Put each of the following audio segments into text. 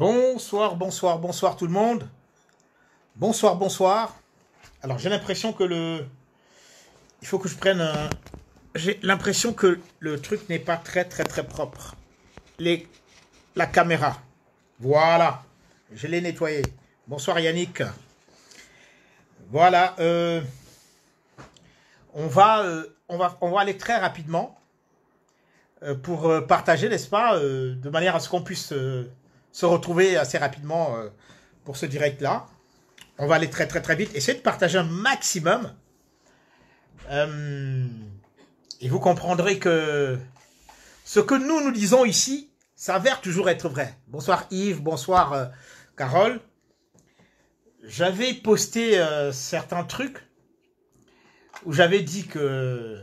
Bonsoir, bonsoir, bonsoir tout le monde. Bonsoir, bonsoir. Alors j'ai l'impression que le... Il faut que je prenne J'ai l'impression que le truc n'est pas très très très propre. Les... La caméra. Voilà. Je l'ai nettoyée. Bonsoir Yannick. Voilà. Euh, on, va, euh, on, va, on va aller très rapidement euh, pour partager, n'est-ce pas, de manière à ce qu'on puisse se retrouver assez rapidement pour ce direct-là on va aller très très très vite. Essayez de partager un maximum. Euh, et vous comprendrez que ce que nous nous disons ici s'avère toujours être vrai. Bonsoir Yves, bonsoir euh, Carole. J'avais posté euh, certains trucs où j'avais dit que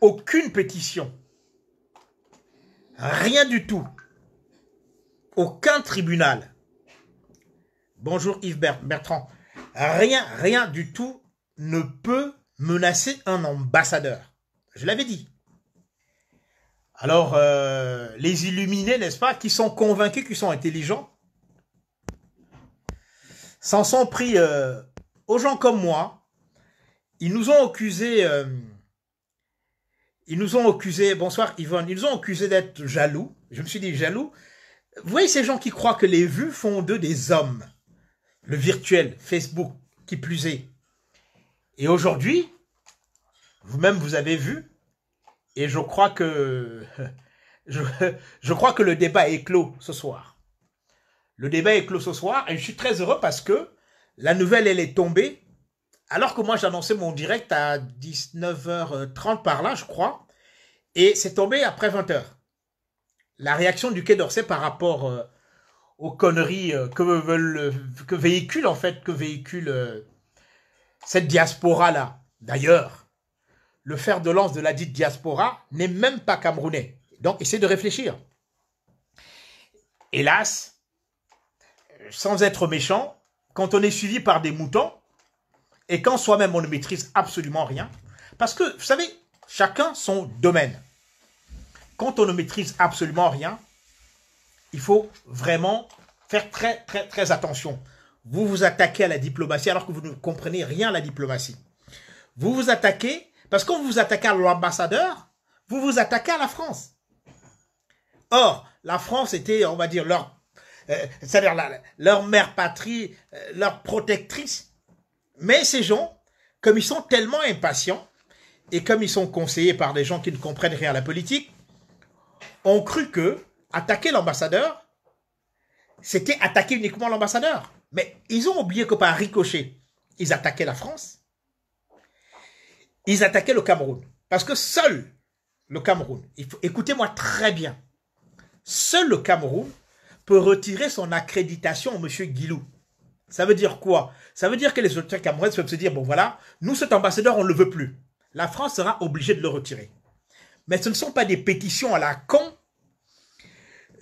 aucune pétition, rien du tout, aucun tribunal Bonjour Yves Bertrand. Rien, rien du tout ne peut menacer un ambassadeur. Je l'avais dit. Alors, euh, les illuminés, n'est-ce pas, qui sont convaincus qu'ils sont intelligents, s'en sont pris euh, aux gens comme moi. Ils nous ont accusés... Euh, ils nous ont accusés... Bonsoir Yvonne. Ils nous ont accusés d'être jaloux. Je me suis dit jaloux. Vous voyez ces gens qui croient que les vues font d'eux des hommes le virtuel, Facebook, qui plus est. Et aujourd'hui, vous-même vous avez vu, et je crois que je, crois que le débat est clos ce soir. Le débat est clos ce soir, et je suis très heureux parce que la nouvelle, elle est tombée, alors que moi j'annonçais mon direct à 19h30 par là, je crois, et c'est tombé après 20h. La réaction du Quai d'Orsay par rapport euh, aux conneries euh, que veulent véhicule en fait que véhicule euh, cette diaspora là. D'ailleurs, le fer de lance de la dite diaspora n'est même pas camerounais. Donc essayez de réfléchir. Hélas, sans être méchant, quand on est suivi par des moutons et quand soi-même on ne maîtrise absolument rien, parce que vous savez, chacun son domaine. Quand on ne maîtrise absolument rien, il faut vraiment faire très, très, très attention. Vous vous attaquez à la diplomatie alors que vous ne comprenez rien à la diplomatie. Vous vous attaquez, parce qu'on vous attaque à l'ambassadeur, vous vous attaquez à la France. Or, la France était, on va dire, leur, euh, leur mère patrie, euh, leur protectrice. Mais ces gens, comme ils sont tellement impatients, et comme ils sont conseillés par des gens qui ne comprennent rien à la politique, ont cru que attaquer l'ambassadeur, c'était attaquer uniquement l'ambassadeur. Mais ils ont oublié que par ricochet, ils attaquaient la France, ils attaquaient le Cameroun. Parce que seul le Cameroun, écoutez-moi très bien, seul le Cameroun peut retirer son accréditation au monsieur Guilou. Ça veut dire quoi Ça veut dire que les autorités camerounaises peuvent se dire, bon voilà, nous cet ambassadeur, on ne le veut plus. La France sera obligée de le retirer. Mais ce ne sont pas des pétitions à la con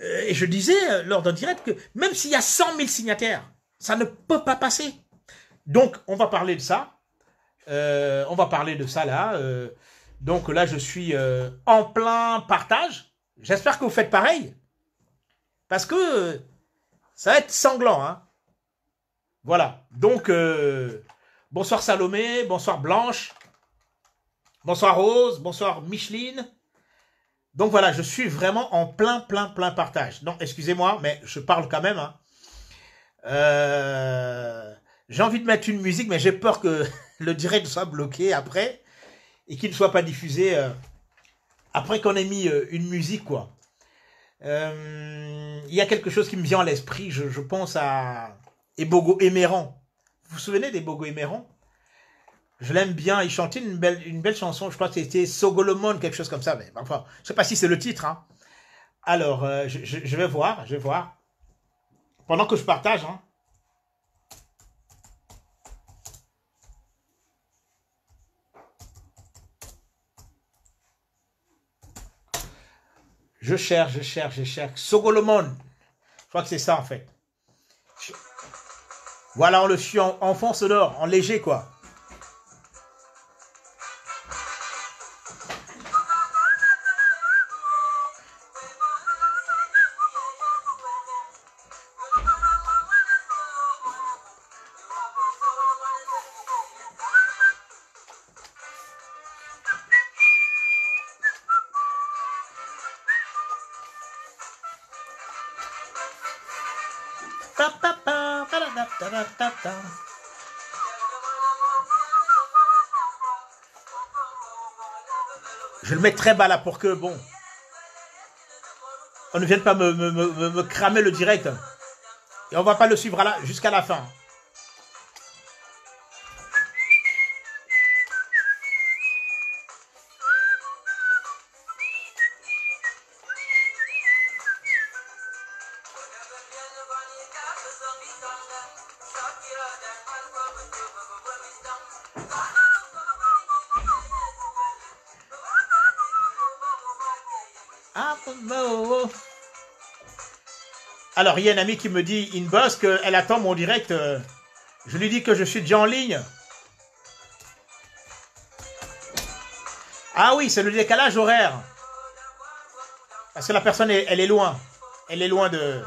euh, et je disais euh, lors d'un direct que même s'il y a 100 000 signataires, ça ne peut pas passer. Donc, on va parler de ça. Euh, on va parler de ça là. donc là, je suis en plein partage. J'espère que vous faites pareil. Parce que ça va être sanglant. Hein. Voilà. Donc, bonsoir Salomé, bonsoir Blanche, bonsoir Rose, bonsoir Micheline, donc voilà, je suis vraiment en plein, plein, plein partage. Non, excusez-moi, mais je parle quand même. Hein. Euh, j'ai envie de mettre une musique, mais j'ai peur que le direct soit bloqué après et qu'il ne soit pas diffusé euh, après qu'on ait mis euh, une musique, quoi. Il y a quelque chose qui me vient à l'esprit. Je, pense à Ebogo Éméran. Vous vous souvenez des Bogo je l'aime bien. Il chantait une belle, une belle chanson. Je crois que c'était Sogolomon, quelque chose comme ça. Mais enfin, je sais pas si c'est le titre. Hein. Alors, euh, je, vais voir, je vais voir. Pendant que je partage, hein. Je cherche, je cherche, je cherche. Sogolomon. Je crois que c'est ça, en fait. Voilà, on le suit en, en fond sonore, en léger, quoi. très bas là pour que, bon, on ne vienne pas me, cramer le direct. Et on va pas le suivre là jusqu'à la fin. Alors, il y a un ami qui me dit, Inbox, qu'elle attend mon direct. Euh, je lui dis que je suis déjà en ligne. Ah oui, c'est le décalage horaire. Parce que la personne, elle est loin. Elle est loin de...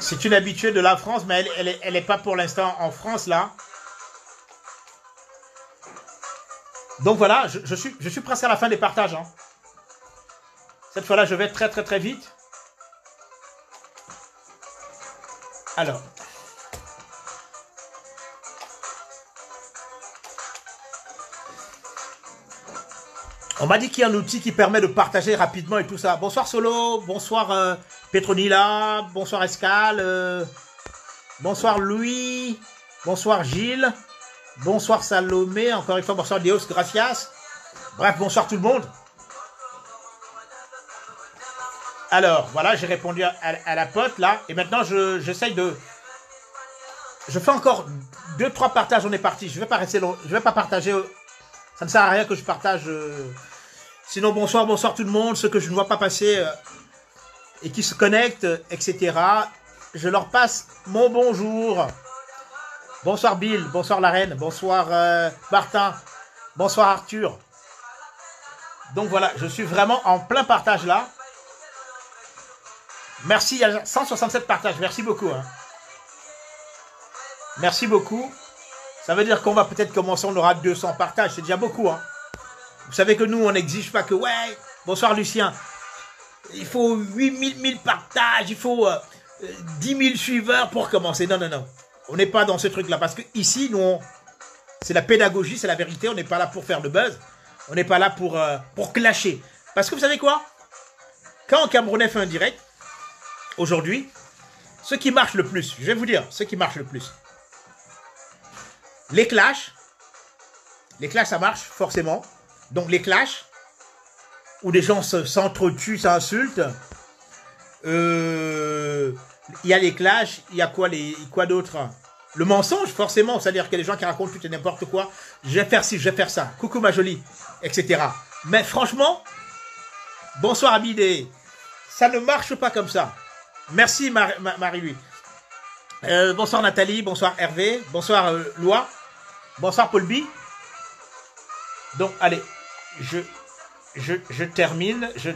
C'est une habituée de la France, mais elle n'est pas pour l'instant en France, là. Donc voilà, je, suis, je suis presque à la fin des partages. Hein. Cette fois-là, je vais très très très vite. Alors. On m'a dit qu'il y a un outil qui permet de partager rapidement et tout ça. Bonsoir Solo, bonsoir euh, Petronila, bonsoir Escal, euh, bonsoir Louis, bonsoir Gilles, bonsoir Salomé, encore une fois bonsoir Dios Gracias. Bref, bonsoir tout le monde. Alors, voilà, j'ai répondu à, la pote, là. Et maintenant, j'essaye de... Je fais encore deux, trois partages, on est parti. Je vais pas rester long. Je vais pas partager... Ça ne sert à rien que je partage... Euh, sinon, bonsoir, bonsoir tout le monde. Ceux que je ne vois pas passer euh, et qui se connectent, etc. Je leur passe mon bonjour. Bonsoir Bill, bonsoir la reine, bonsoir euh, Martin, bonsoir Arthur. Donc voilà, je suis vraiment en plein partage là. Merci, il y a 167 partages. Merci beaucoup. Hein. Merci beaucoup. Ça veut dire qu'on va peut-être commencer, on aura 200 partages. C'est déjà beaucoup. Hein. Vous savez que nous, on n'exige pas que, ouais, bonsoir Lucien. Il faut 8000 000 partages, il faut 10 euh, 000 suiveurs pour commencer. Non, non, non. On n'est pas dans ce truc-là. Parce que ici, nous, c'est la pédagogie, c'est la vérité. On n'est pas là pour faire le buzz. On n'est pas là pour, euh, pour clasher. Parce que vous savez quoi Quand un Camerounais fait un direct, aujourd'hui, ce qui marche le plus, je vais vous dire ce qui marche le plus. Les clashs, les clashs ça marche forcément. Donc les clashs, où des gens s'entretuent, s'insultent. Euh, il y a les clashs, il y a quoi, les, quoi d'autre Le mensonge, forcément, c'est-à-dire qu'il y des gens qui racontent tout et n'importe quoi. Je vais faire ci, je vais faire ça, coucou ma jolie, etc. Mais franchement, bonsoir Abidé ça ne marche pas comme ça. Merci Marie-Louis. Euh, bonsoir Nathalie, bonsoir Hervé, bonsoir euh, Loi, bonsoir Paul B. Donc allez, je, je, termine, je,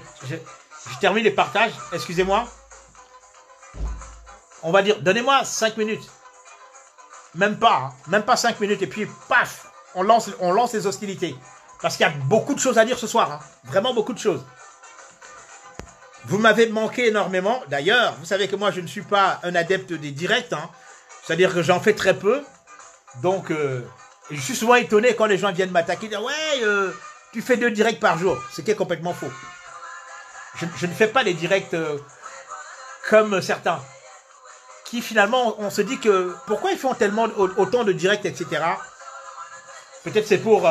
termine les partages, excusez-moi. On va dire, donnez-moi 5 minutes. Même pas, hein. même pas 5 minutes et puis paf, on lance, on lance les hostilités. Parce qu'il y a beaucoup de choses à dire ce soir, hein. vraiment beaucoup de choses. Vous m'avez manqué énormément. D'ailleurs, vous savez que moi, je ne suis pas un adepte des directs. Hein. C'est-à-dire que j'en fais très peu. Donc, euh, je suis souvent étonné quand les gens viennent m'attaquer. Ouais, euh, tu fais deux directs par jour. Ce qui est complètement faux. Je, ne fais pas les directs euh, comme certains. Qui finalement, on se dit que pourquoi ils font tellement autant de directs, etc. Peut-être c'est pour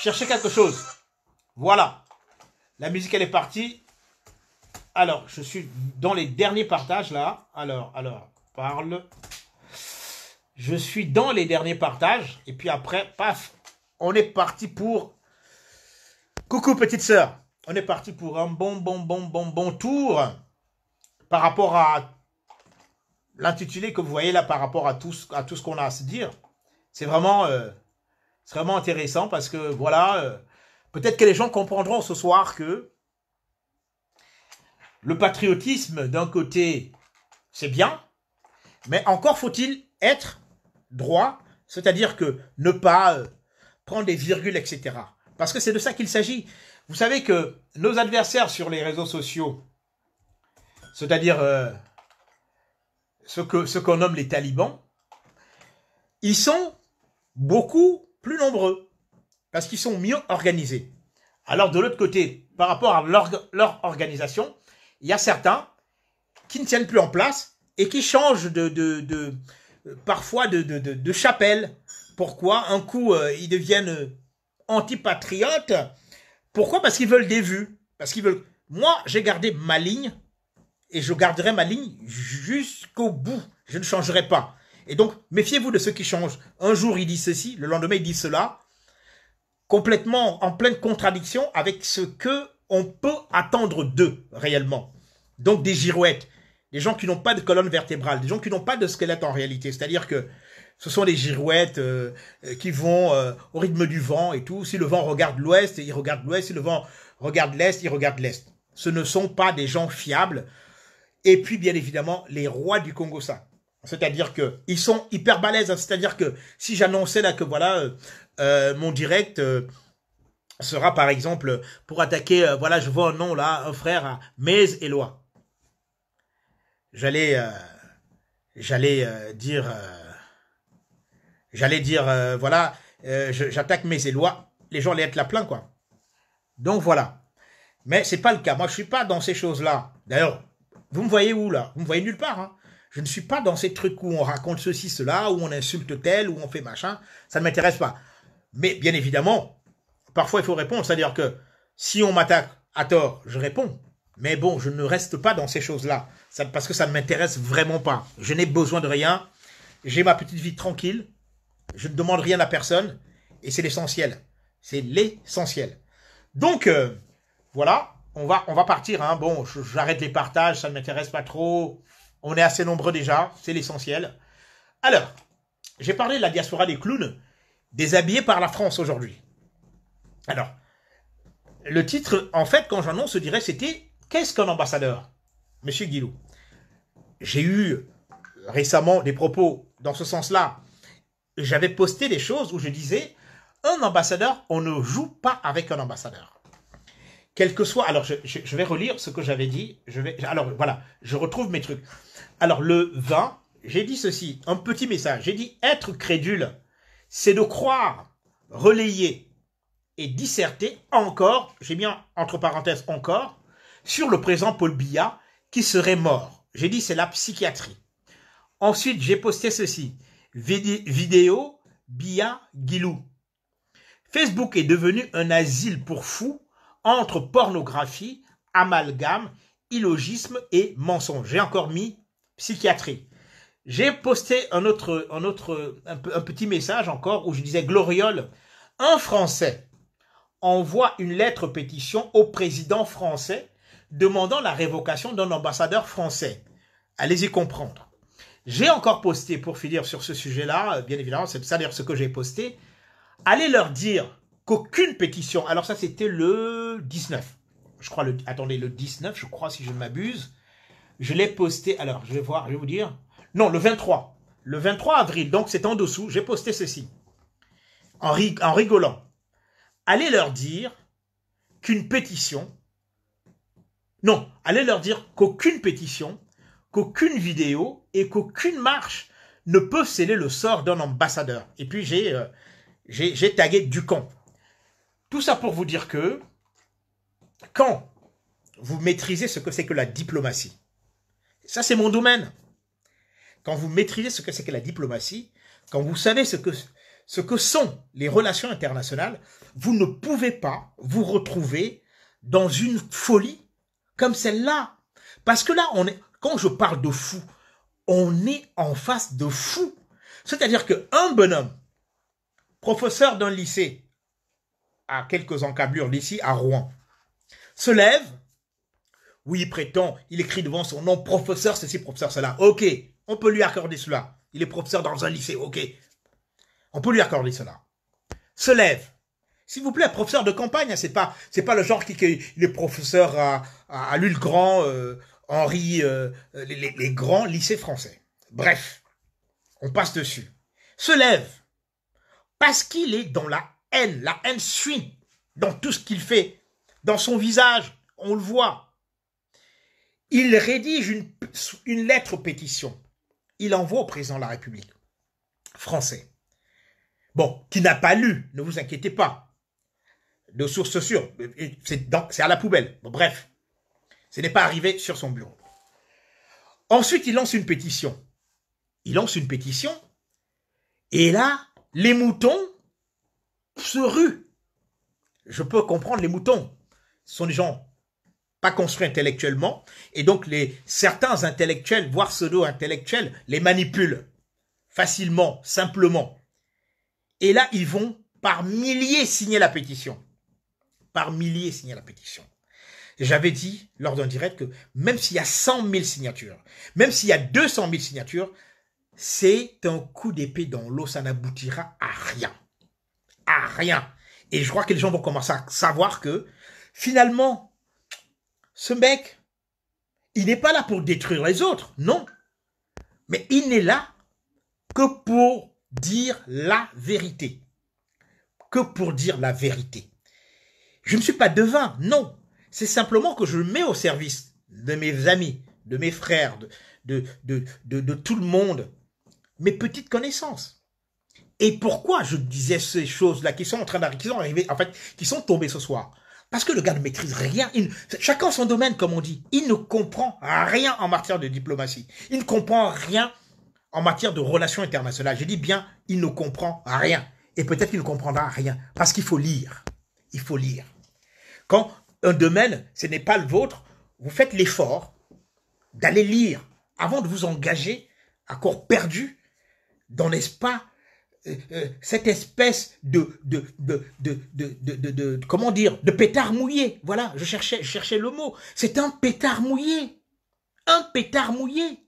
chercher quelque chose. Voilà. La musique, elle est partie. Alors, je suis dans les derniers partages là. Alors, alors, parle. Je suis dans les derniers partages. Et puis après, paf, on est parti pour. Coucou petite sœur. On est parti pour un bon, bon, bon, bon, bon tour par rapport à l'intitulé que vous voyez là, par rapport à tout, à tout ce qu'on a à se dire. C'est vraiment, euh, vraiment intéressant parce que voilà, euh, peut-être que les gens comprendront ce soir que le patriotisme, d'un côté, c'est bien, mais encore faut-il être droit, c'est-à-dire que ne pas euh, prendre des virgules, etc. Parce que c'est de ça qu'il s'agit. Vous savez que nos adversaires sur les réseaux sociaux, c'est-à-dire euh, ce qu'on ce nomme les talibans, ils sont beaucoup plus nombreux parce qu'ils sont mieux organisés. Alors de l'autre côté, par rapport à leur organisation, il y a certains qui ne tiennent plus en place et qui changent de, parfois de, chapelle. Pourquoi Un coup, euh, ils deviennent euh, antipatriotes. Pourquoi Parce qu'ils veulent des vues. Parce qu'ils veulent. Moi, j'ai gardé ma ligne et je garderai ma ligne jusqu'au bout. Je ne changerai pas. Et donc, méfiez-vous de ceux qui changent. Un jour, ils disent ceci, le lendemain, ils disent cela, complètement en pleine contradiction avec ce que on peut attendre d'eux réellement. Donc des girouettes, des gens qui n'ont pas de colonne vertébrale, des gens qui n'ont pas de squelette en réalité. C'est-à-dire que ce sont des girouettes euh, euh, qui vont euh, au rythme du vent et tout. Si le vent regarde l'ouest, il regarde l'ouest. Si le vent regarde l'est, il regarde l'est. Ce ne sont pas des gens fiables. Et puis, bien évidemment, les rois du Congo, ça. C'est-à-dire que ils sont hyper balèzes. Hein. C'est-à-dire que si j'annonçais là que voilà, mon direct sera par exemple pour attaquer, voilà, je vois un nom là, un frère à et Eloi j'allais euh, euh, euh, j'allais dire j'allais dire voilà j'attaque mes élois les gens allaient être la plainte quoi donc voilà mais c'est pas le cas moi je suis pas dans ces choses là d'ailleurs vous me voyez où là vous me voyez nulle part hein. je ne suis pas dans ces trucs où on raconte ceci cela où on insulte tel où on fait machin ça ne m'intéresse pas mais bien évidemment parfois il faut répondre c'est à dire que si on m'attaque à tort je réponds mais bon, je ne reste pas dans ces choses-là, parce que ça ne m'intéresse vraiment pas. Je n'ai besoin de rien, j'ai ma petite vie tranquille, je ne demande rien à personne, et c'est l'essentiel. C'est l'essentiel. Donc, euh, voilà, on va, on va partir. Hein. Bon, j'arrête les partages, ça ne m'intéresse pas trop. On est assez nombreux déjà, c'est l'essentiel. Alors, j'ai parlé de la diaspora des clowns, déshabillés par la France aujourd'hui. Alors, le titre, en fait, quand j'annonce, je dirais, c'était Qu'est-ce qu'un ambassadeur Monsieur Guillou, j'ai eu récemment des propos dans ce sens-là. J'avais posté des choses où je disais, un ambassadeur, on ne joue pas avec un ambassadeur. Quel que soit, alors je, vais relire ce que j'avais dit. Je vais, alors voilà, je retrouve mes trucs. Alors le 20, j'ai dit ceci, un petit message. J'ai dit, être crédule, c'est de croire, relayer et disserter encore, j'ai mis entre parenthèses encore, sur le présent Paul Biya qui serait mort. J'ai dit c'est la psychiatrie. Ensuite, j'ai posté ceci. Vidéo Biya Guilou. Facebook est devenu un asile pour fous entre pornographie, amalgame, illogisme et mensonge. J'ai encore mis psychiatrie. J'ai posté un autre, un autre, un, un petit message encore où je disais Gloriole, un Français envoie une lettre pétition au président français demandant la révocation d'un ambassadeur français. Allez-y comprendre. J'ai encore posté, pour finir sur ce sujet-là, euh, bien évidemment, c'est ça d'ailleurs ce que j'ai posté. Allez leur dire qu'aucune pétition, alors ça c'était le 19, je crois, le, attendez, le 19, je crois, si je ne m'abuse, je l'ai posté, alors je vais voir, je vais vous dire, non, le 23, le 23 avril, donc c'est en dessous, j'ai posté ceci, en rigolant. Allez leur dire qu'une pétition non, allez leur dire qu'aucune pétition, qu'aucune vidéo et qu'aucune marche ne peuvent sceller le sort d'un ambassadeur. Et puis j'ai tagué euh, j'ai tagué Tout ça pour vous dire que quand vous maîtrisez ce que c'est que la diplomatie, ça c'est mon domaine. Quand vous maîtrisez ce que c'est que la diplomatie, quand vous savez ce que, ce que sont les relations internationales, vous ne pouvez pas vous retrouver dans une folie comme celle-là. Parce que là, on est, quand je parle de fou, on est en face de fou. C'est-à-dire qu'un bonhomme, professeur d'un lycée, à quelques encablures d'ici, à Rouen, se lève, oui, il prétend, il écrit devant son nom, professeur ceci, professeur cela. Ok, on peut lui accorder cela. Il est professeur dans un lycée, ok. On peut lui accorder cela. Se lève, s'il vous plaît, professeur de campagne, hein, c'est pas c'est pas le genre qui, les professeurs à, à, à Grand, euh, Henri, euh, euh, les, les, grands lycées français. Bref, on passe dessus. Se lève parce qu'il est dans la haine. La haine suit dans tout ce qu'il fait, dans son visage, on le voit. Il rédige une, une lettre pétition. Il envoie au président de la République français bon, qui n'a pas lu, ne vous inquiétez pas de sources sûres. C'est à la poubelle. bref, ce n'est pas arrivé sur son bureau. Ensuite, il lance une pétition. Il lance une pétition. Et là, les moutons se ruent. Je peux comprendre les moutons. Ce sont des gens pas construits intellectuellement. Et donc, les, certains intellectuels, voire pseudo-intellectuels, les manipulent facilement, simplement. Et là, ils vont par milliers signer la pétition par milliers signer la pétition. J'avais dit lors d'un direct que même s'il y a 100 000 signatures, même s'il y a 200 000 signatures, c'est un coup d'épée dans l'eau, ça n'aboutira à rien. À rien. Et je crois que les gens vont commencer à savoir que finalement, ce mec, il n'est pas là pour détruire les autres, non. Mais il n'est là que pour dire la vérité. Que pour dire la vérité. Je ne suis pas devin, non. C'est simplement que je mets au service de mes amis, de mes frères, de, de, tout le monde, mes petites connaissances. Et pourquoi je disais ces choses-là qui sont en train d'arriver, en fait, qui sont tombées ce soir Parce que le gars ne maîtrise rien. chacun son domaine, comme on dit. Il ne comprend rien en matière de diplomatie. Il ne comprend rien en matière de relations internationales. Je dis bien, il ne comprend rien. Et peut-être qu'il ne comprendra rien. Parce qu'il faut lire. Il faut lire. Quand un domaine, ce n'est pas le vôtre, vous faites l'effort d'aller lire avant de vous engager à corps perdu dans, n'est-ce pas, euh, euh, cette espèce de, de, de, de, comment dire, de pétard mouillé. Voilà, je cherchais, je cherchais le mot. C'est un pétard mouillé. Un pétard mouillé.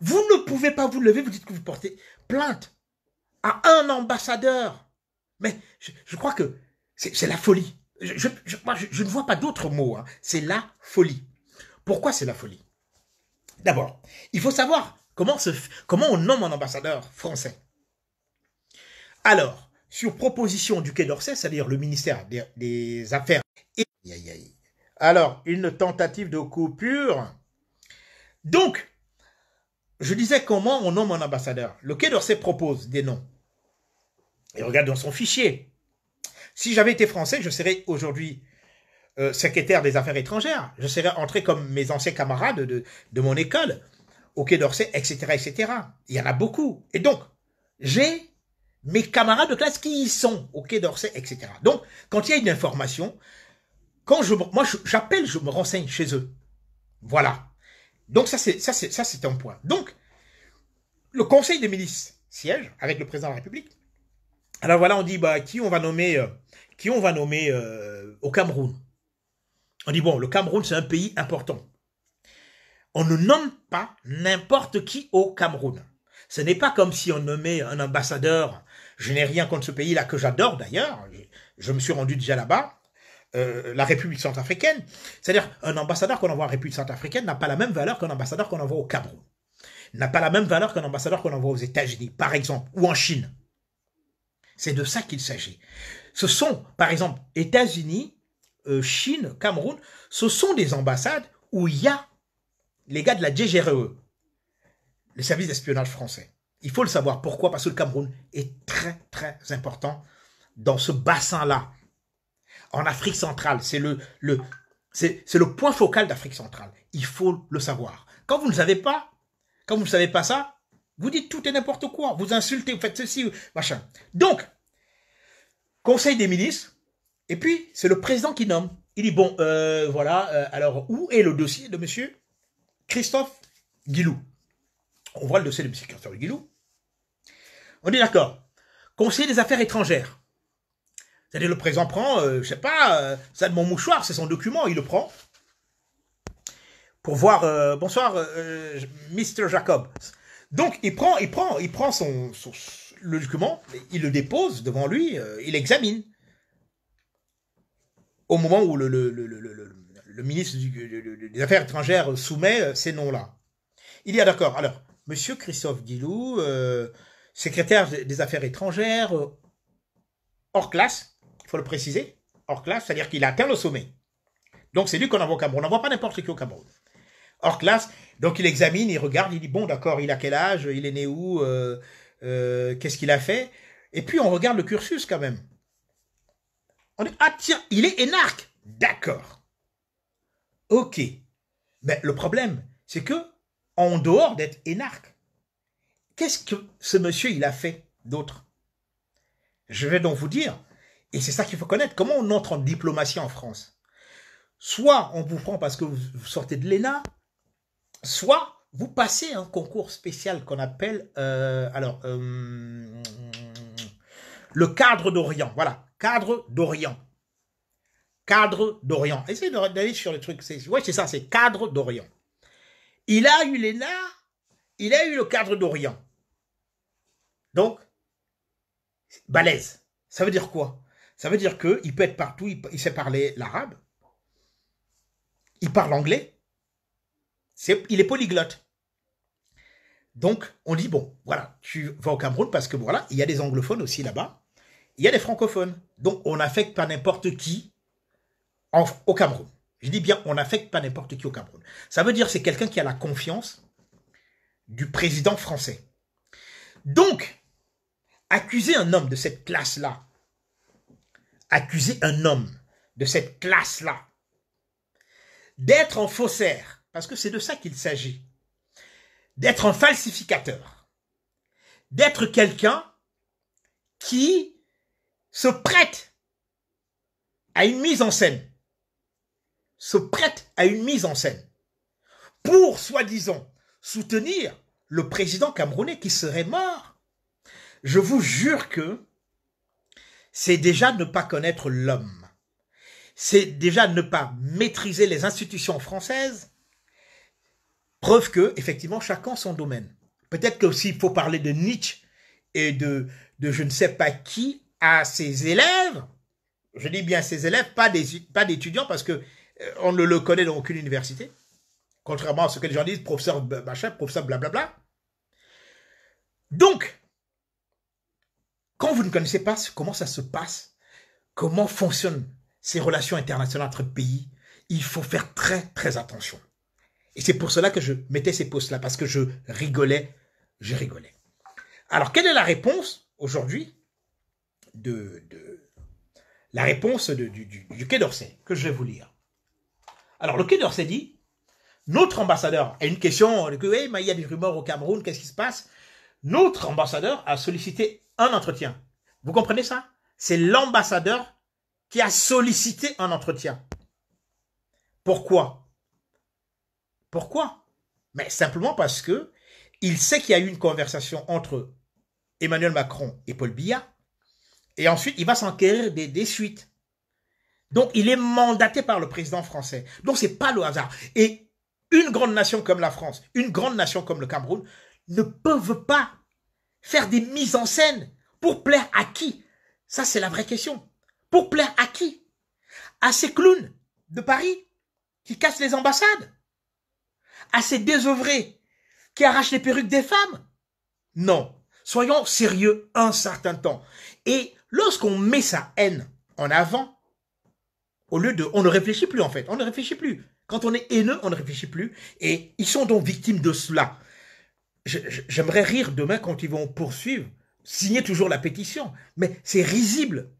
Vous ne pouvez pas vous lever, vous dites que vous portez plainte à un ambassadeur. Mais je crois que c'est la folie je, ne vois pas d'autre mot. Hein. C'est la folie. Pourquoi c'est la folie D'abord, il faut savoir comment, on nomme un ambassadeur français. Alors, sur proposition du Quai d'Orsay, c'est-à-dire le ministère des, Affaires. Et... Alors, une tentative de coupure. Donc, je disais comment on nomme un ambassadeur. Le Quai d'Orsay propose des noms. Et regarde dans son fichier. Si j'avais été français, je serais aujourd'hui euh, secrétaire des affaires étrangères. Je serais entré comme mes anciens camarades de, mon école, au Quai d'Orsay, etc., etc. Il y en a beaucoup. Et donc, j'ai mes camarades de classe qui y sont, au Quai d'Orsay, etc. Donc, quand il y a une information, quand je, moi, j'appelle, je me renseigne chez eux. Voilà. Donc, ça, c'est, ça, c'est, ça, c'est un point. Donc, le conseil des milices siège avec le président de la République. Alors voilà, on dit bah qui on va nommer euh, qui on va nommer euh, au Cameroun. On dit bon, le Cameroun c'est un pays important. On ne nomme pas n'importe qui au Cameroun. Ce n'est pas comme si on nommait un ambassadeur. Je n'ai rien contre ce pays-là que j'adore d'ailleurs. Je, me suis rendu déjà là-bas. Euh, la République centrafricaine. C'est-à-dire, un ambassadeur qu'on envoie en République centrafricaine n'a pas la même valeur qu'un ambassadeur qu'on envoie au Cameroun. N'a pas la même valeur qu'un ambassadeur qu'on envoie aux États-Unis, par exemple, ou en Chine. C'est de ça qu'il s'agit. Ce sont, par exemple, États-Unis, euh, Chine, Cameroun, ce sont des ambassades où il y a les gars de la DGRE, les services d'espionnage français. Il faut le savoir. Pourquoi Parce que le Cameroun est très, très important dans ce bassin-là. En Afrique centrale, c'est le, le, c'est, le point focal d'Afrique centrale. Il faut le savoir. Quand vous ne savez pas, quand vous ne savez pas ça, vous dites tout et n'importe quoi. Vous insultez, vous faites ceci, machin. Donc, conseil des ministres. Et puis, c'est le président qui nomme. Il dit, bon, euh, voilà, euh, alors où est le dossier de monsieur Christophe Guilou On voit le dossier de M. Christophe Guillou. On dit, d'accord. Conseiller des affaires étrangères. C'est-à-dire le président prend, je euh, je sais pas, ça de mon mouchoir, c'est son document, il le prend. Pour voir, bonsoir, Mr. Jacob. Donc il prend, il prend, il prend son, le document, il le dépose devant lui, euh, il examine. Au moment où le, ministre des Affaires étrangères soumet euh, ces noms-là. Il y a d'accord. Alors, Monsieur Christophe Guillou, euh, secrétaire des Affaires étrangères, hors classe, il faut le préciser, hors classe, c'est-à-dire qu'il a atteint le sommet. Donc c'est lui qu'on envoie au Cameroun. On n'envoie pas n'importe qui au Cameroun hors classe. Donc il examine, il regarde, il dit bon d'accord, il a quel âge, il est né où, euh, euh, qu'est-ce qu'il a fait. Et puis on regarde le cursus quand même. On dit ah tiens, il est énarque. D'accord. Ok. Mais le problème, c'est que en dehors d'être énarque, qu'est-ce que ce monsieur il a fait d'autre Je vais donc vous dire, et c'est ça qu'il faut connaître, comment on entre en diplomatie en France. Soit on vous prend parce que vous sortez de l'ENA, soit vous passez un concours spécial qu'on appelle euh, alors euh, le cadre d'Orient. Voilà, cadre d'Orient. Cadre d'Orient. Essayez d'aller sur le truc. Oui, c'est ça, c'est cadre d'Orient. Il a eu l'ENA, il a eu le cadre d'Orient. Donc, balèze. Ça veut dire quoi Ça veut dire qu'il peut être partout, il sait parler l'arabe, il parle anglais, il est polyglotte. Donc, on dit, bon, voilà, tu vas au Cameroun parce que, voilà, il y a des anglophones aussi là-bas, il y a des francophones. Donc, on n'affecte pas n'importe qui au Cameroun. Je dis bien, on n'affecte pas n'importe qui au Cameroun. Ça veut dire c'est quelqu'un qui a la confiance du président français. Donc, accuser un homme de cette classe-là, accuser un homme de cette classe-là d'être en faussaire, parce que c'est de ça qu'il s'agit. D'être un falsificateur. D'être quelqu'un qui se prête à une mise en scène. Se prête à une mise en scène. Pour, soi-disant, soutenir le président camerounais qui serait mort. Je vous jure que c'est déjà ne pas connaître l'homme. C'est déjà ne pas maîtriser les institutions françaises Preuve que, effectivement, chacun son domaine. Peut-être que s'il faut parler de Nietzsche et de, de je ne sais pas qui à ses élèves, je dis bien ses élèves, pas pas d'étudiants parce que euh, on ne le connaît dans aucune université, contrairement à ce que les gens disent, professeur machin, professeur blablabla. Donc, quand vous ne connaissez pas comment ça se passe, comment fonctionnent ces relations internationales entre pays, il faut faire très très attention. Et c'est pour cela que je mettais ces posts-là, parce que je rigolais, je rigolais. Alors, quelle est la réponse aujourd'hui de, la réponse du, Quai d'Orsay que je vais vous lire Alors, le Quai d'Orsay dit notre ambassadeur a une question il y a des rumeurs au Cameroun, qu'est-ce qui se passe Notre ambassadeur a sollicité un entretien. Vous comprenez ça C'est l'ambassadeur qui a sollicité un entretien. Pourquoi pourquoi Mais simplement parce que il sait qu'il y a eu une conversation entre Emmanuel Macron et Paul Biya, et ensuite il va s'enquérir des, suites. Donc il est mandaté par le président français. Donc c'est pas le hasard. Et une grande nation comme la France, une grande nation comme le Cameroun, ne peuvent pas faire des mises en scène pour plaire à qui Ça, c'est la vraie question. Pour plaire à qui À ces clowns de Paris qui cassent les ambassades à ces désœuvrés qui arrachent les perruques des femmes Non. Soyons sérieux un certain temps. Et lorsqu'on met sa haine en avant, au lieu de... On ne réfléchit plus en fait, on ne réfléchit plus. Quand on est haineux, on ne réfléchit plus. Et ils sont donc victimes de cela. J'aimerais rire demain quand ils vont poursuivre, signer toujours la pétition. Mais c'est risible.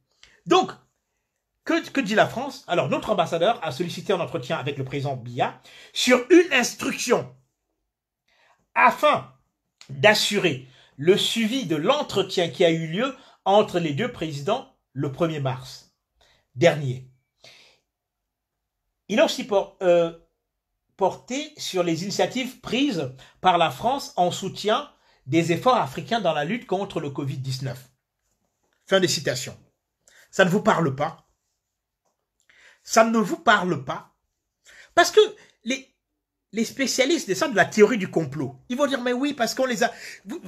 Donc, que, dit la France Alors, notre ambassadeur a sollicité un entretien avec le président Biya sur une instruction afin d'assurer le suivi de l'entretien qui a eu lieu entre les deux présidents le 1er mars dernier. Il a aussi euh, porté sur les initiatives prises par la France en soutien des efforts africains dans la lutte contre le Covid-19. Fin des citations. Ça ne vous parle pas ça ne vous parle pas. Parce que les, les spécialistes de de la théorie du complot, ils vont dire, mais oui, parce qu'on les a...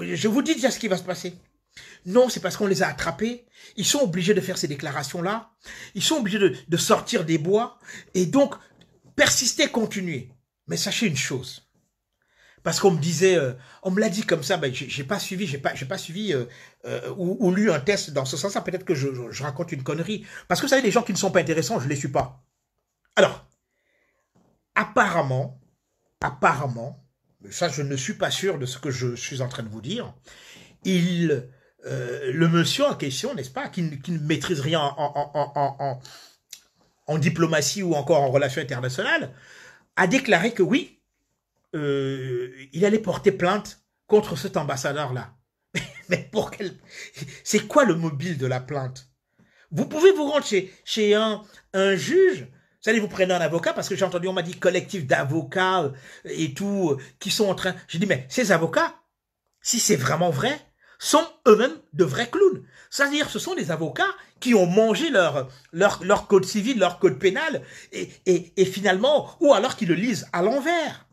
Je vous dis déjà ce qui va se passer. Non, c'est parce qu'on les a attrapés. Ils sont obligés de faire ces déclarations-là. Ils sont obligés de sortir des bois. Et donc, persister, continuer. Mais sachez une chose. Parce qu'on me disait, euh, on me l'a dit comme ça, ben, j'ai pas suivi, j'ai pas, suivi euh, euh, ou, lu un test dans ce sens-là. Peut-être que je, raconte une connerie. Parce que vous savez, les gens qui ne sont pas intéressants, je ne les suis pas. Alors, apparemment, apparemment, ça je ne suis pas sûr de ce que je suis en train de vous dire. Il, le monsieur en question, n'est-ce pas, qui, ne maîtrise rien en, en diplomatie ou encore en relations internationales, a déclaré que oui, euh, il allait porter plainte contre cet ambassadeur-là. Mais pour quel... C'est quoi le mobile de la plainte Vous pouvez vous rendre chez, chez un, un juge, vous allez vous prenez un avocat parce que j'ai entendu, on m'a dit collectif d'avocats euh, et tout, euh, qui sont en train. Je dit, mais ces avocats, si c'est vraiment vrai, sont eux-mêmes de vrais clowns. C'est-à-dire, ce sont des avocats qui ont mangé leur, leur, code civil, leur code pénal, et, et finalement, ou alors qui le lisent à l'envers.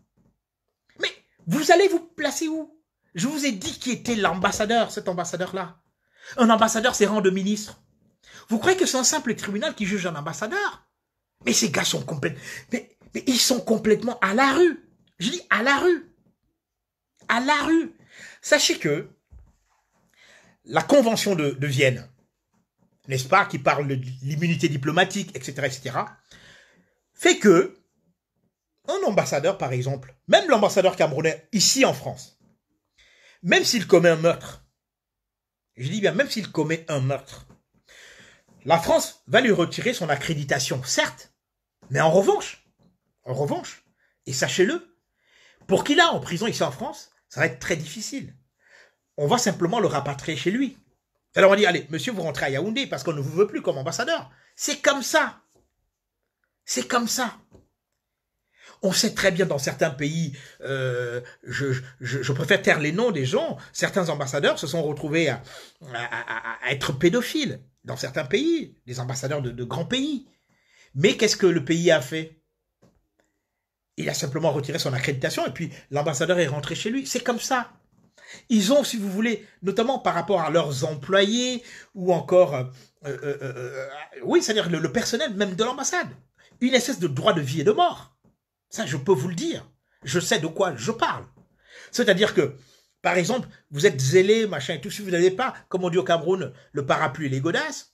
Vous allez vous placer où Je vous ai dit qui était l'ambassadeur, cet ambassadeur-là. Un ambassadeur, c'est rang de ministre. Vous croyez que c'est un simple tribunal qui juge un ambassadeur Mais ces gars sont complètement... Mais, ils sont complètement à la rue. Je dis à la rue. À la rue. Sachez que la Convention de, de Vienne, n'est-ce pas, qui parle de l'immunité diplomatique, etc., etc., fait que un ambassadeur, par exemple, même l'ambassadeur camerounais ici en France, même s'il commet un meurtre, je dis bien même s'il commet un meurtre, la France va lui retirer son accréditation, certes, mais en revanche, en revanche, et sachez-le, pour qu'il a en prison ici en France, ça va être très difficile. On va simplement le rapatrier chez lui. Alors on dit, allez, monsieur, vous rentrez à Yaoundé parce qu'on ne vous veut plus comme ambassadeur. C'est comme ça. C'est comme ça. On sait très bien dans certains pays, euh, je, préfère taire les noms des gens, certains ambassadeurs se sont retrouvés à, être pédophiles dans certains pays, des ambassadeurs de, grands pays. Mais qu'est-ce que le pays a fait Il a simplement retiré son accréditation et puis l'ambassadeur est rentré chez lui. C'est comme ça. Ils ont, si vous voulez, notamment par rapport à leurs employés ou encore, euh, euh, oui, c'est-à-dire le, personnel même de l'ambassade, une espèce de droit de vie et de mort. Ça, je peux vous le dire. Je sais de quoi je parle. C'est-à-dire que, par exemple, vous êtes zélé, machin et tout, si vous n'avez pas, comme on dit au Cameroun, le parapluie et les godasses,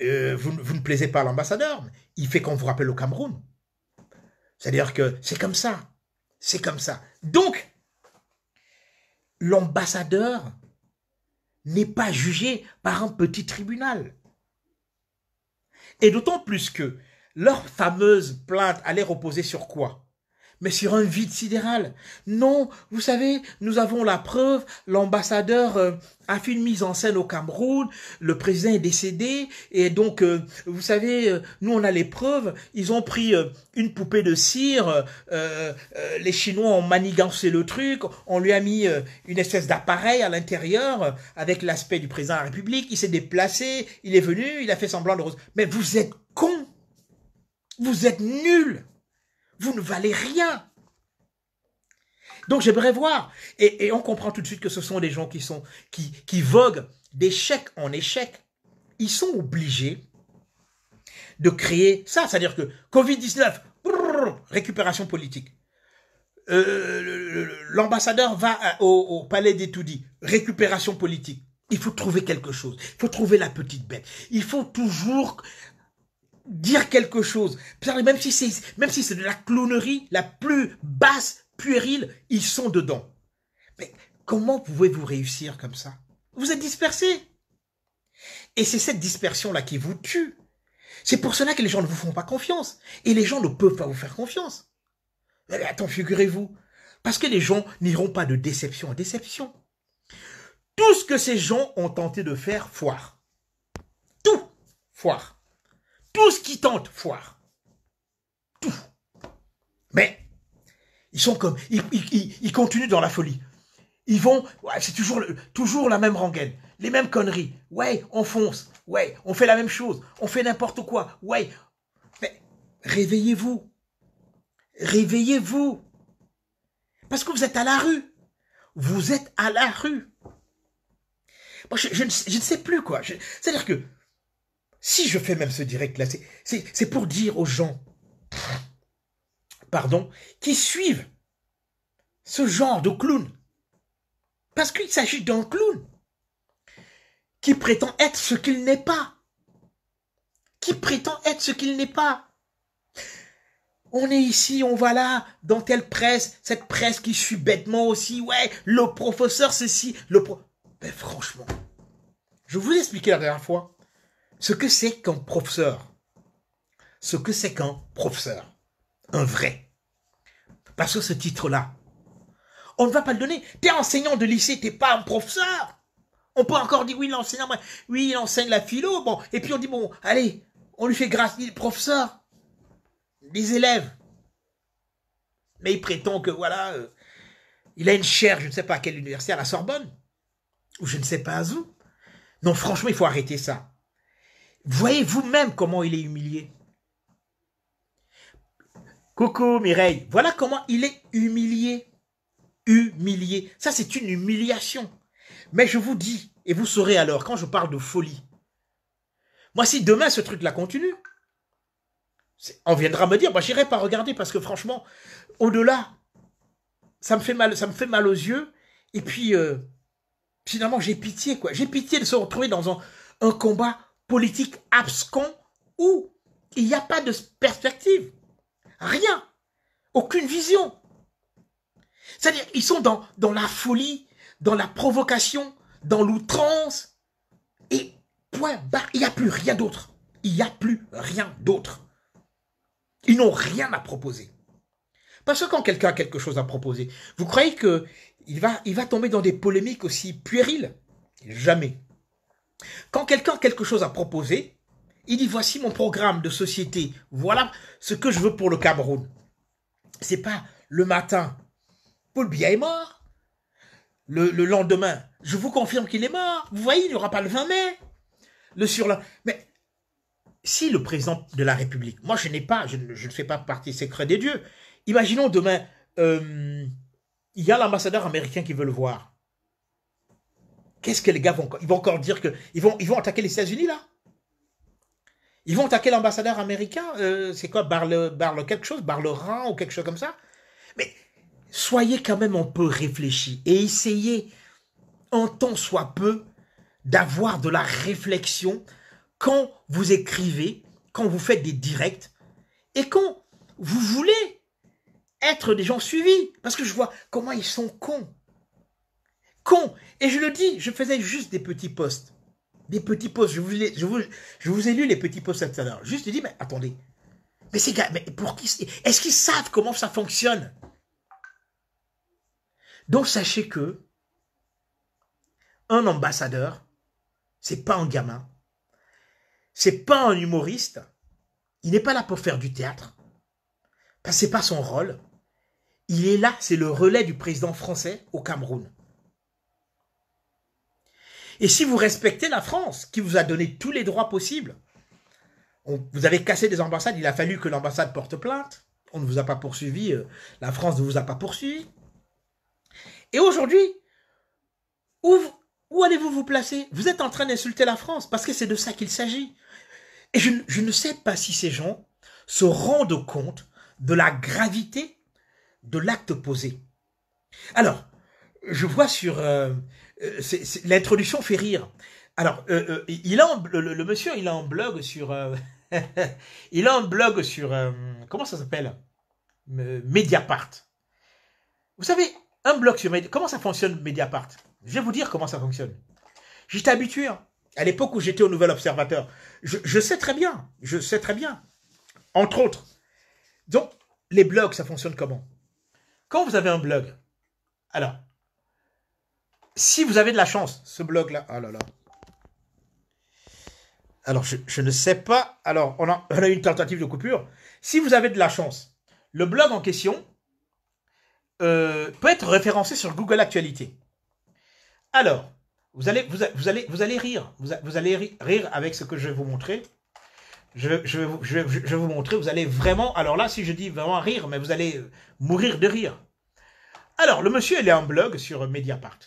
euh, vous, vous, ne plaisez pas à l'ambassadeur, il fait qu'on vous rappelle au Cameroun. C'est-à-dire que c'est comme ça. C'est comme ça. Donc, l'ambassadeur n'est pas jugé par un petit tribunal. Et d'autant plus que leur fameuse plainte allait reposer sur quoi mais sur un vide sidéral. Non, vous savez, nous avons la preuve, l'ambassadeur euh, a fait une mise en scène au Cameroun, le président est décédé, et donc, euh, vous savez, euh, nous on a les preuves, ils ont pris une poupée de cire, les Chinois ont manigancé le truc, on lui a mis une espèce d'appareil à l'intérieur, avec l'aspect du président de la République, il s'est déplacé, il est venu, il a fait semblant de... Mais vous êtes cons vous êtes nuls. Vous ne valez rien. Donc j'aimerais voir. Et, on comprend tout de suite que ce sont des gens qui, sont, qui, voguent d'échec en échec. Ils sont obligés de créer ça. C'est-à-dire que Covid-19, récupération politique. Euh, l'ambassadeur va au, palais tout Toudis. récupération politique. Il faut trouver quelque chose. Il faut trouver la petite bête. Il faut toujours dire quelque chose. Même si c'est, même si c'est de la clonerie la plus basse, puérile, ils sont dedans. Mais comment pouvez-vous réussir comme ça? Vous êtes dispersés. Et c'est cette dispersion-là qui vous tue. C'est pour cela que les gens ne vous font pas confiance. Et les gens ne peuvent pas vous faire confiance. Mais attends, figurez-vous. Parce que les gens n'iront pas de déception en déception. Tout ce que ces gens ont tenté de faire foire. Tout foire. Tout ce tentent, foire. Tout. Mais ils sont comme, ils, continuent dans la folie. Ils vont, c'est toujours, toujours la même rengaine, les mêmes conneries. Ouais, on fonce. Ouais, on fait la même chose. On fait n'importe quoi. Ouais. Mais réveillez-vous. Réveillez-vous. Parce que vous êtes à la rue. Vous êtes à la rue. Moi, je ne sais plus quoi. C'est-à-dire que si je fais même ce direct-là, c'est pour dire aux gens, pardon, qui suivent ce genre de clown. Parce qu'il s'agit d'un clown qui prétend être ce qu'il n'est pas. Qui prétend être ce qu'il n'est pas. On est ici, on va là, dans telle presse, cette presse qui suit bêtement aussi, ouais, le professeur ceci, le pro... Ben franchement, je vous ai expliqué la dernière fois ce que c'est qu'un professeur. Ce que c'est qu'un professeur. Un vrai. Parce que ce titre-là, on ne va pas le donner. T'es enseignant de lycée, t'es pas un professeur. On peut encore dire oui, l'enseignant, oui, il enseigne la philo, bon, et puis on dit bon, allez, on lui fait grâce, il est professeur, les élèves. Mais il prétend que voilà, euh, il a une chaire, je ne sais pas à quelle université, à la Sorbonne, ou je ne sais pas à où. Non, franchement, il faut arrêter ça. Voyez vous-même comment il est humilié. Coucou Mireille, voilà comment il est humilié. Humilié. Ça, c'est une humiliation. Mais je vous dis, et vous saurez alors, quand je parle de folie, moi, si demain ce truc-là continue, on viendra me dire, moi, bah, j'irai pas regarder parce que franchement, au-delà, ça me fait mal, ça me fait mal aux yeux. Et puis, euh, finalement, j'ai pitié, quoi. J'ai pitié de se retrouver dans un, un combat politique abscons où il n'y a pas de perspective. Rien. Aucune vision. C'est-à-dire, ils sont dans, dans la folie, dans la provocation, dans l'outrance. Et point barre, il n'y a plus rien d'autre. Il n'y a plus rien d'autre. Ils n'ont rien à proposer. Parce que quand quelqu'un a quelque chose à proposer, vous croyez qu'il va, il va tomber dans des polémiques aussi puériles Jamais. Quand quelqu'un a quelque chose à proposer, il dit voici mon programme de société, voilà ce que je veux pour le Cameroun. C'est pas le matin, Paul Biya est mort. Le, lendemain, je vous confirme qu'il est mort. Vous voyez, il n'y aura pas le 20 mai. Le Mais si le président de la République, moi je n'ai pas, je, ne fais pas partie secret des dieux. Imaginons demain, euh, il y a l'ambassadeur américain qui veut le voir. Qu'est-ce que les gars vont, ils vont encore dire que ils vont, ils vont attaquer les États-Unis là Ils vont attaquer l'ambassadeur américain euh, C'est quoi Barle, barle quelque chose Rhin ou quelque chose comme ça Mais soyez quand même un peu réfléchis et essayez en tant soit peu d'avoir de la réflexion quand vous écrivez, quand vous faites des directs et quand vous voulez être des gens suivis. Parce que je vois comment ils sont cons. Et je le dis, je faisais juste des petits posts. Des petits posts. Je vous, ai lu les petits posts Juste, je dis, mais attendez. Mais ces gars, mais pour qui Est-ce qu'ils savent comment ça fonctionne Donc sachez que un ambassadeur, c'est pas un gamin, c'est pas un humoriste, il n'est pas là pour faire du théâtre, parce que c'est pas son rôle. Il est là, c'est le relais du président français au Cameroun. Et si vous respectez la France, qui vous a donné tous les droits possibles, vous avez cassé des ambassades, il a fallu que l'ambassade porte plainte, on ne vous a pas poursuivi, euh, la France ne vous a pas poursuivi. Et aujourd'hui, où, allez-vous vous placer Vous êtes en train d'insulter la France, parce que c'est de ça qu'il s'agit. Et je, ne sais pas si ces gens se rendent compte de la gravité de l'acte posé. Alors, je vois sur, euh, euh, l'introduction fait rire. Alors, euh, euh, il a le, monsieur, il a un blog sur, il a un blog sur, comment ça s'appelle, Mediapart. Vous savez, un blog sur Mediapart, comment ça fonctionne Mediapart Je vais vous dire comment ça fonctionne. J'étais habitué hein. à l'époque où j'étais au Nouvel Observateur. Je, je sais très bien, je sais très bien. Entre autres. Donc, les blogs, ça fonctionne comment Quand vous avez un blog, alors, si vous avez de la chance, ce blog-là. Ah là Alors, je, ne sais pas. Alors, on a, eu une tentative de coupure. Si vous avez de la chance, le blog en question euh, peut être référencé sur Google Actualité. Alors, vous allez, vous, allez, vous allez rire. Vous, allez rire avec ce que je vais vous montrer. Je, je vais vous montrer. Vous allez vraiment. Alors là, si je dis vraiment rire, mais vous allez mourir de rire. Alors, le monsieur, il a un blog sur Mediapart.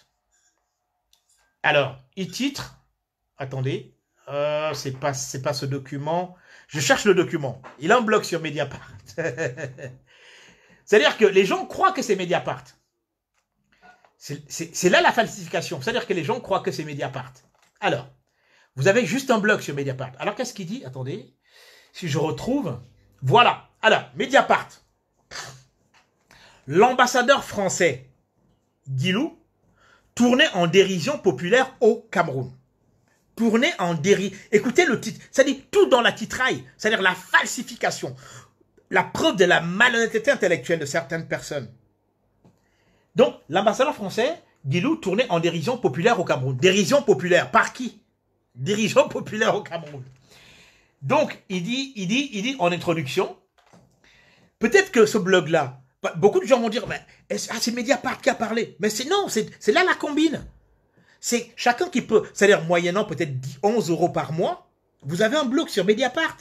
Alors, il titre. Attendez. Euh, c'est pas, c'est pas ce document. Je cherche le document. Il a un blog sur Mediapart. C'est-à-dire que les gens croient que c'est Mediapart. C'est là la falsification. C'est-à-dire que les gens croient que c'est Mediapart. Alors, vous avez juste un blog sur Mediapart. Alors, qu'est-ce qu'il dit Attendez. Si je retrouve. Voilà. Alors, Mediapart. L'ambassadeur français, Guilou, tourné en dérision populaire au Cameroun. Tourné en dérision. Écoutez le titre. Ça dit tout dans la titraille. C'est-à-dire la falsification. La preuve de la malhonnêteté intellectuelle de certaines personnes. Donc, l'ambassadeur français, Guilou, tournait en dérision populaire au Cameroun. Dérision populaire. Par qui Dérision populaire au Cameroun. Donc, il dit, il dit, il dit en introduction, peut-être que ce blog-là, Beaucoup de gens vont dire, mais ah, c'est Mediapart qui a parlé. Mais c'est non, c'est là la combine. C'est chacun qui peut, c'est-à-dire moyennant peut-être 11 euros par mois, vous avez un blog sur Mediapart.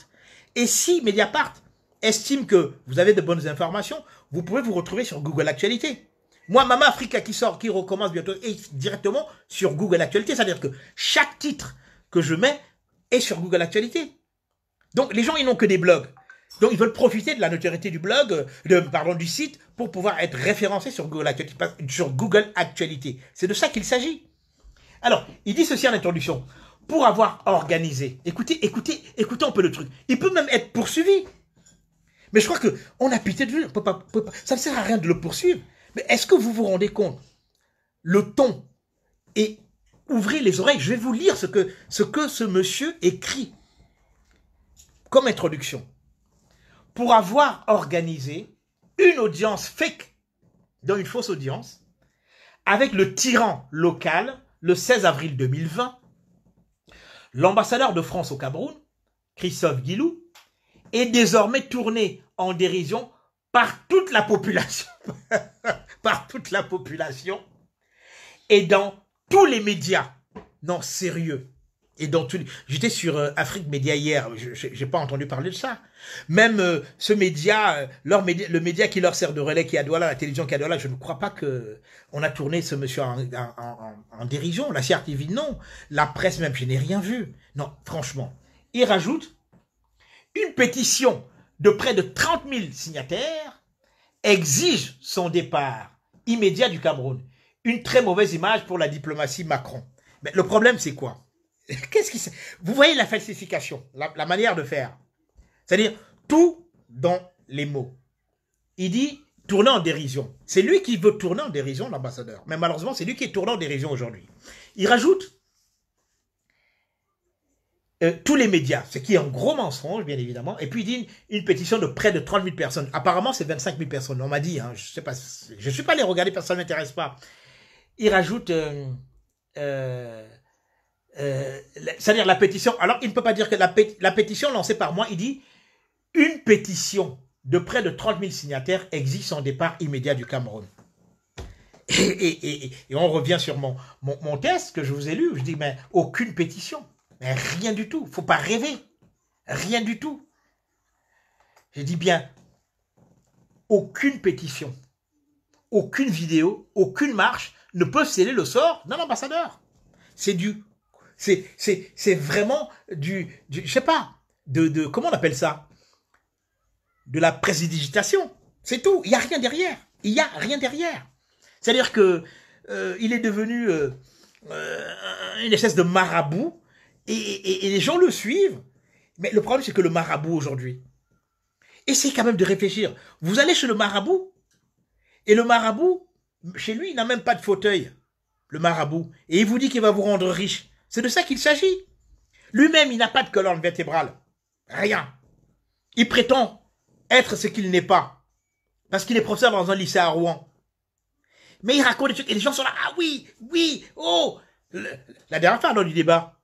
Et si Mediapart estime que vous avez de bonnes informations, vous pouvez vous retrouver sur Google Actualité. Moi, Mama Africa qui sort, qui recommence bientôt, est directement sur Google Actualité. C'est-à-dire que chaque titre que je mets est sur Google Actualité. Donc les gens, ils n'ont que des blogs. Donc ils veulent profiter de la notoriété du blog, pardon, du site pour pouvoir être référencés sur Google Actualité. Sur Google C'est de ça qu'il s'agit. Alors, il dit ceci en introduction. Pour avoir organisé, écoutez, écoutez, écoutez un peu le truc. Il peut même être poursuivi. Mais je crois que on a pité de lui. Ça ne sert à rien de le poursuivre. Mais est-ce que vous vous rendez compte Le ton et ouvrez les oreilles. Je vais vous lire ce que ce, que ce monsieur écrit comme introduction pour avoir organisé une audience fake, dans une fausse audience, avec le tyran local le 16 avril 2020, l'ambassadeur de France au Cameroun, Christophe Guilou, est désormais tourné en dérision par toute la population, par toute la population, et dans tous les médias. Non, sérieux. Et dans j'étais sur euh, Afrique Média hier, j'ai pas entendu parler de ça. Même euh, ce euh, média, le média qui leur sert de relais, qui a à Douala, la télévision qui a à là, je ne crois pas que on a tourné ce monsieur en, en, dérision. La CRTV, non. La presse même, je n'ai rien vu. Non, franchement. Il rajoute une pétition de près de 30 000 signataires exige son départ immédiat du Cameroun. Une très mauvaise image pour la diplomatie Macron. Mais le problème, c'est quoi Qu'est-ce qui Vous voyez la falsification, la, manière de faire. C'est-à-dire tout dans les mots. Il dit tourner en dérision. C'est lui qui veut tourner en dérision, l'ambassadeur. Mais malheureusement, c'est lui qui est tourné en dérision aujourd'hui. Il rajoute euh, tous les médias, ce qui est un gros mensonge, bien évidemment. Et puis, il dit une, pétition de près de 30 000 personnes. Apparemment, c'est 25 000 personnes. On m'a dit, hein, je sais pas, je ne suis pas allé regarder, personne ne m'intéresse pas. Il rajoute euh, euh, euh, c'est-à-dire la pétition. Alors, il ne peut pas dire que la, pétition lancée par moi, il dit une pétition de près de 30 000 signataires existe en départ immédiat du Cameroun. Et, on revient sur mon, test que je vous ai lu, je dis, mais aucune pétition, mais rien du tout, faut pas rêver, rien du tout. Je dis bien, aucune pétition, aucune vidéo, aucune marche ne peut sceller le sort d'un ambassadeur. C'est du c'est, vraiment du, du, je sais pas, de, de, comment on appelle ça De la présidigitation. C'est tout. Il n'y a rien derrière. Il n'y a rien derrière. C'est-à-dire que euh, il est devenu euh, euh, une espèce de marabout et, et les gens le suivent. Mais le problème, c'est que le marabout aujourd'hui, essayez quand même de réfléchir. Vous allez chez le marabout et le marabout, chez lui, il n'a même pas de fauteuil. Le marabout. Et il vous dit qu'il va vous rendre riche. C'est de ça qu'il s'agit. Lui-même, il n'a pas de colonne vertébrale. Rien. Il prétend être ce qu'il n'est pas. Parce qu'il est professeur dans un lycée à Rouen. Mais il raconte des trucs et les gens sont là. Ah oui, oui, oh. la dernière fois lors du débat.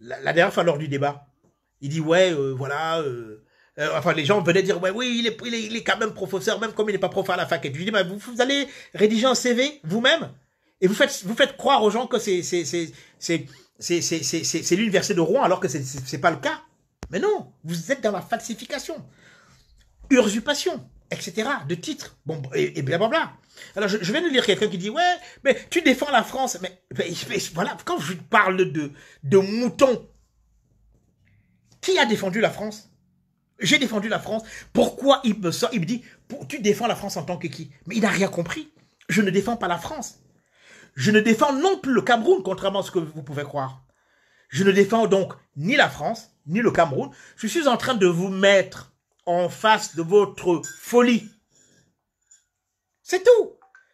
La, dernière fois lors du débat. Il dit ouais, euh, voilà. Euh, euh, enfin, les gens venaient dire ouais, oui, il est, quand même professeur, même comme il n'est pas prof à la fac. Et lui dis, mais bah, vous allez rédiger un CV vous-même et vous faites, vous faites croire aux gens que c'est, c'est, c'est, l'université de Rouen alors que c'est, n'est pas le cas. Mais non, vous êtes dans la falsification, usurpation, etc. de titres, bon, et, blablabla. Alors, je, viens de lire quelqu'un qui dit, ouais, mais tu défends la France. Mais, voilà, quand je parle de, de moutons, qui a défendu la France J'ai défendu la France. Pourquoi il me il me dit, tu défends la France en tant que qui Mais il n'a rien compris. Je ne défends pas la France je ne défends non plus le Cameroun, contrairement à ce que vous pouvez croire. Je ne défends donc ni la France, ni le Cameroun. Je suis en train de vous mettre en face de votre folie. C'est tout.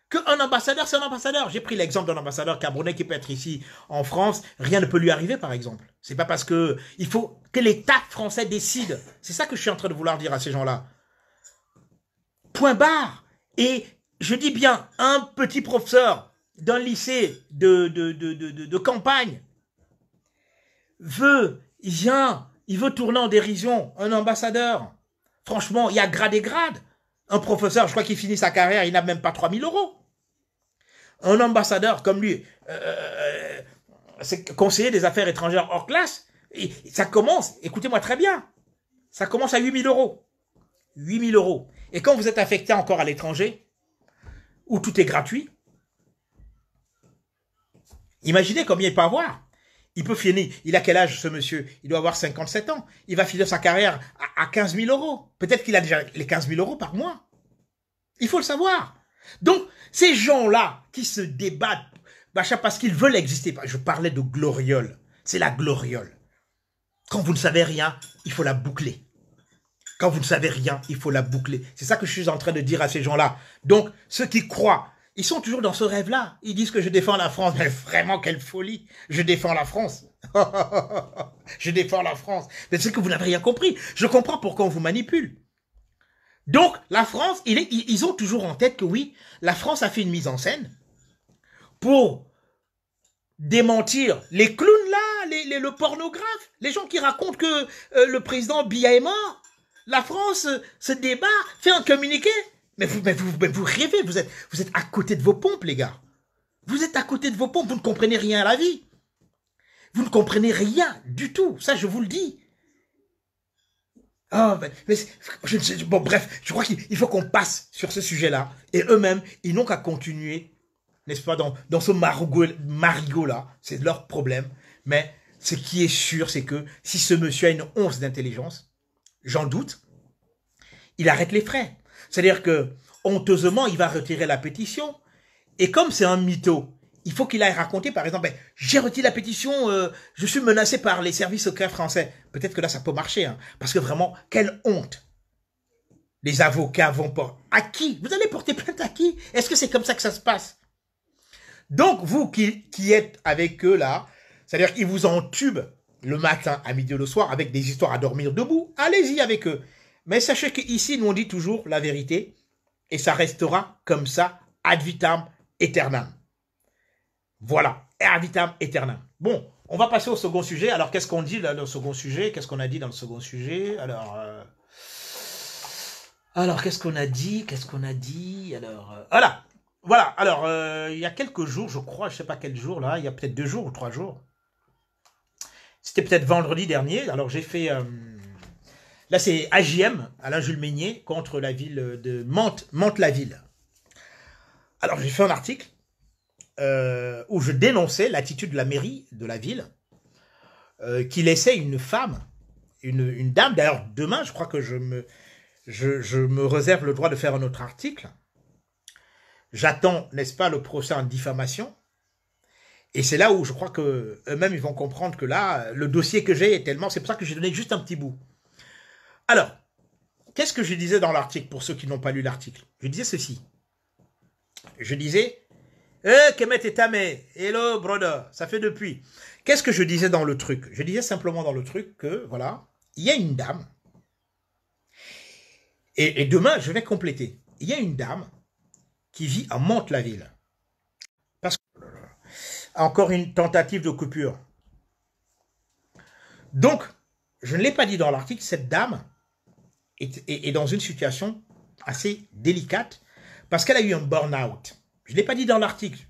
Qu'un ambassadeur, c'est un ambassadeur. J'ai pris l'exemple d'un ambassadeur camerounais qui peut être ici en France. Rien ne peut lui arriver, par exemple. C'est pas parce que il faut que l'État français décide. C'est ça que je suis en train de vouloir dire à ces gens-là. Point barre. Et je dis bien, un petit professeur d'un lycée de, de, de, de, campagne veut, Jean, il veut tourner en dérision un ambassadeur. Franchement, il y a grade et grade. Un professeur, je crois qu'il finit sa carrière, il n'a même pas 3000 euros. Un ambassadeur comme lui, euh, euh, euh, conseiller des affaires étrangères hors classe, et ça commence, écoutez-moi très bien, ça commence à 8000 euros. 8000 euros. Et quand vous êtes affecté encore à l'étranger, où tout est gratuit, Imaginez combien il peut avoir. Il peut finir. Il a quel âge ce monsieur Il doit avoir 57 ans. Il va finir sa carrière à, 15 000 euros. Peut-être qu'il a déjà les 15 000 euros par mois. Il faut le savoir. Donc, ces gens-là qui se débattent, parce qu'ils veulent exister. Je parlais de gloriole. C'est la gloriole. Quand vous ne savez rien, il faut la boucler. Quand vous ne savez rien, il faut la boucler. C'est ça que je suis en train de dire à ces gens-là. Donc, ceux qui croient ils sont toujours dans ce rêve-là. Ils disent que je défends la France. Mais vraiment, quelle folie Je défends la France. je défends la France. Mais c'est que vous n'avez rien compris. Je comprends pourquoi on vous manipule. Donc, la France, ils ont toujours en tête que oui, la France a fait une mise en scène pour démentir les clowns là, le pornographe, les gens qui racontent que euh, le président Biya est mort. La France euh, se débat, fait un communiqué mais vous, vous, rêvez, vous êtes, vous êtes à côté de vos pompes, les gars. Vous êtes à côté de vos pompes, vous ne comprenez rien à la vie. Vous ne comprenez rien du tout, ça je vous le dis. Oh, mais je, bon, bref, je crois qu'il faut qu'on passe sur ce sujet-là. Et eux-mêmes, ils n'ont qu'à continuer, n'est-ce pas, dans, dans ce marigot-là. C'est leur problème. Mais ce qui est sûr, c'est que si ce monsieur a une once d'intelligence, j'en doute, il arrête les frais. C'est-à-dire que, honteusement, il va retirer la pétition. Et comme c'est un mytho, il faut qu'il aille raconter, par exemple, ben, j'ai retiré la pétition, euh, je suis menacé par les services secrets français. Peut-être que là, ça peut marcher, hein. parce que vraiment, quelle honte. Les avocats vont porter. À qui Vous allez porter plainte à qui Est-ce que c'est comme ça que ça se passe Donc, vous qui, qui êtes avec eux là, c'est-à-dire qu'ils vous entubent le matin à midi le soir avec des histoires à dormir debout, allez-y avec eux. Mais sachez qu'ici, nous, on dit toujours la vérité, et ça restera comme ça, ad vitam aeternam. Voilà, ad vitam aeternam. Bon, on va passer au second sujet. Alors, qu'est-ce qu'on dit dans le second sujet Qu'est-ce qu'on a dit dans le second sujet Alors, euh, alors qu'est-ce qu'on a dit Qu'est-ce qu'on a dit Alors, euh, voilà, voilà. Alors, euh, il y a quelques jours, je crois, je sais pas quel jour là, il y a peut-être deux jours ou trois jours. C'était peut-être vendredi dernier. Alors, j'ai fait Là, c'est AJM, Alain Jules Meignet, contre la ville de Mantes, la ville Alors, j'ai fait un article euh, où je dénonçais l'attitude de la mairie de la ville, euh, qui laissait une femme, une, dame, d'ailleurs, demain, je crois que je me, je, me réserve le droit de faire un autre article. J'attends, n'est-ce pas, le procès en diffamation. Et c'est là où je crois que eux-mêmes ils vont comprendre que là, le dossier que j'ai est tellement. C'est pour ça que j'ai donné juste un petit bout. Alors, qu'est-ce que je disais dans l'article pour ceux qui n'ont pas lu l'article Je disais ceci. Je disais, eh, Kemet et Tamé, hello brother, ça fait depuis. Qu'est-ce que je disais dans le truc Je disais simplement dans le truc que, voilà, il y a une dame, et, demain, je vais compléter. Il y a une dame qui vit à monte la ville Parce que, encore une tentative de coupure. Donc, je ne l'ai pas dit dans l'article, cette dame, et dans une situation assez délicate parce qu'elle a eu un burn-out. Je ne l'ai pas dit dans l'article,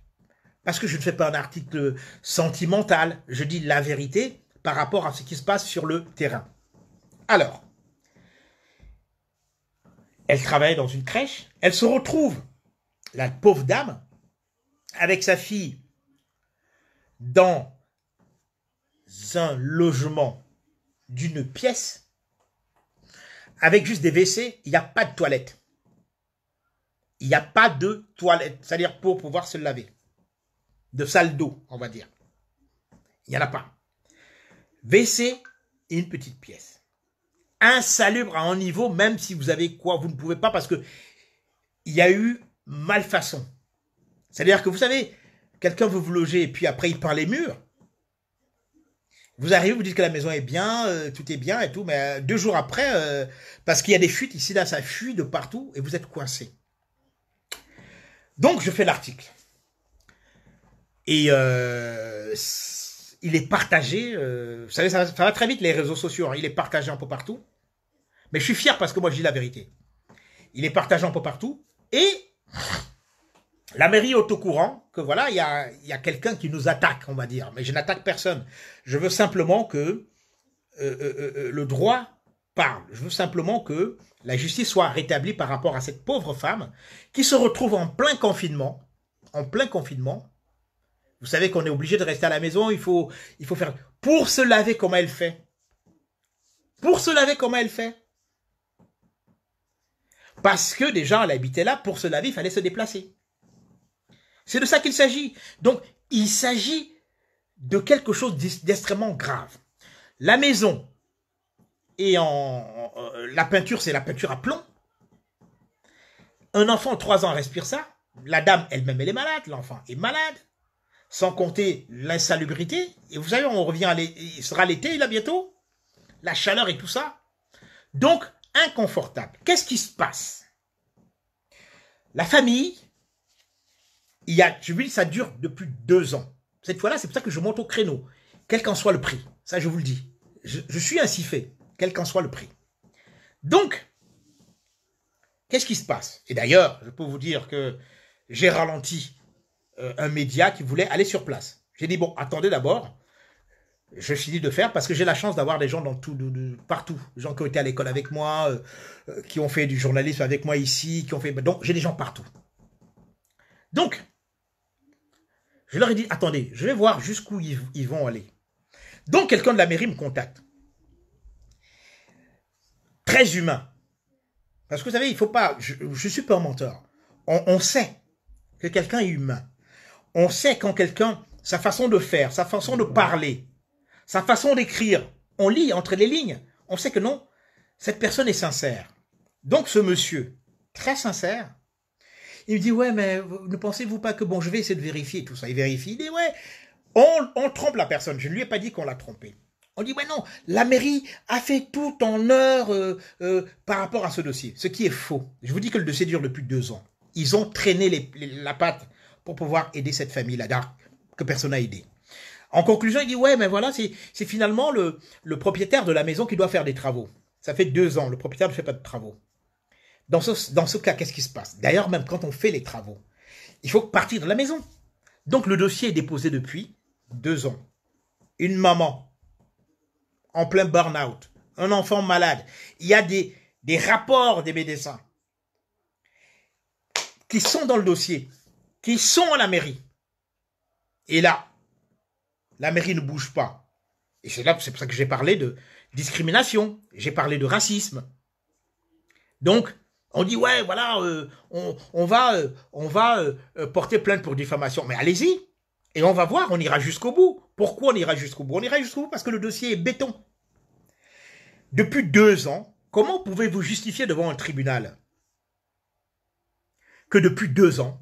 parce que je ne fais pas un article sentimental, je dis la vérité par rapport à ce qui se passe sur le terrain. Alors, elle travaille dans une crèche, elle se retrouve, la pauvre dame, avec sa fille dans un logement d'une pièce avec juste des WC, il n'y a pas de toilette. Il n'y a pas de toilette, c'est-à-dire pour pouvoir se laver. De salle d'eau, on va dire. Il n'y en a pas. WC, une petite pièce. Insalubre à un niveau, même si vous avez quoi, vous ne pouvez pas parce que il y a eu malfaçon. C'est-à-dire que vous savez, quelqu'un veut vous loger et puis après il peint les murs. Vous arrivez, vous dites que la maison est bien, euh, tout est bien et tout, mais euh, deux jours après, euh, parce qu'il y a des fuites ici, là, ça fuit de partout et vous êtes coincé. Donc, je fais l'article. Et il est partagé. vous savez, ça va, très vite, les réseaux sociaux. Hein. il est partagé un peu partout. Mais je suis fier parce que moi, je dis la vérité. Il est partagé un peu partout. Et la mairie est au courant que voilà, il y a, quelqu'un qui nous attaque, on va dire. Mais je n'attaque personne. Je veux simplement que euh, euh, euh, le droit parle. Je veux simplement que la justice soit rétablie par rapport à cette pauvre femme qui se retrouve en plein confinement. En plein confinement. Vous savez qu'on est obligé de rester à la maison, il faut, il faut faire. Pour se laver, comment elle fait Pour se laver, comment elle fait Parce que déjà, elle habitait là, pour se laver, il fallait se déplacer. C'est de ça qu'il s'agit. Donc, il s'agit de quelque chose d'extrêmement grave. La maison et en euh, la peinture, c'est la peinture à plomb. Un enfant de 3 ans respire ça. La dame elle-même, elle est malade. L'enfant est malade. Sans compter l'insalubrité. Et vous savez, on revient à Il sera l'été, là, bientôt. La chaleur et tout ça. Donc, inconfortable. Qu'est-ce qui se passe La famille il y a, je vous dis, ça dure depuis deux ans. Cette fois-là, c'est pour ça que je monte au créneau, quel qu'en soit le prix. Ça, je vous le dis. Je, suis ainsi fait, quel qu'en soit le prix. Donc, qu'est-ce qui se passe Et d'ailleurs, je peux vous dire que j'ai ralenti euh, un média qui voulait aller sur place. J'ai dit, bon, attendez d'abord. Je suis dit de faire parce que j'ai la chance d'avoir des gens dans tout, partout. Des gens qui ont été à l'école avec moi, euh, euh, qui ont fait du journalisme avec moi ici, qui ont fait. Donc, j'ai des gens partout. Donc, je leur ai dit, attendez, je vais voir jusqu'où ils, vont aller. Donc quelqu'un de la mairie me contacte. Très humain. Parce que vous savez, il faut pas. Je, ne suis pas un menteur. On, on sait que quelqu'un est humain. On sait quand quelqu'un, sa façon de faire, sa façon de parler, sa façon d'écrire, on lit entre les lignes. On sait que non, cette personne est sincère. Donc ce monsieur, très sincère, il me dit, ouais, mais ne pensez-vous pas que, bon, je vais essayer de vérifier tout ça. Il vérifie, il dit, ouais, on, trompe la personne. Je ne lui ai pas dit qu'on l'a trompé. On dit, ouais, non, la mairie a fait tout en heure euh, euh, par rapport à ce dossier, ce qui est faux. Je vous dis que le dossier dure depuis deux ans. Ils ont traîné la patte pour pouvoir aider cette famille-là, que personne n'a aidé. En conclusion, il dit, ouais, mais voilà, c'est finalement le, le propriétaire de la maison qui doit faire des travaux. Ça fait deux ans, le propriétaire ne fait pas de travaux. Dans ce, cas, qu'est-ce qui se passe D'ailleurs, même quand on fait les travaux, il faut partir de la maison. Donc le dossier est déposé depuis deux ans. Une maman en plein burn-out, un enfant malade. Il y a des, des rapports des médecins qui sont dans le dossier, qui sont à la mairie. Et là, la mairie ne bouge pas. Et c'est là, c'est pour ça que j'ai parlé de discrimination, j'ai parlé de racisme. Donc, on dit ouais, voilà, euh, on, va, euh, on va euh, porter plainte pour diffamation. Mais allez-y et on va voir, on ira jusqu'au bout. Pourquoi on ira jusqu'au bout On ira jusqu'au bout parce que le dossier est béton. Depuis deux ans, comment pouvez-vous justifier devant un tribunal que depuis deux ans,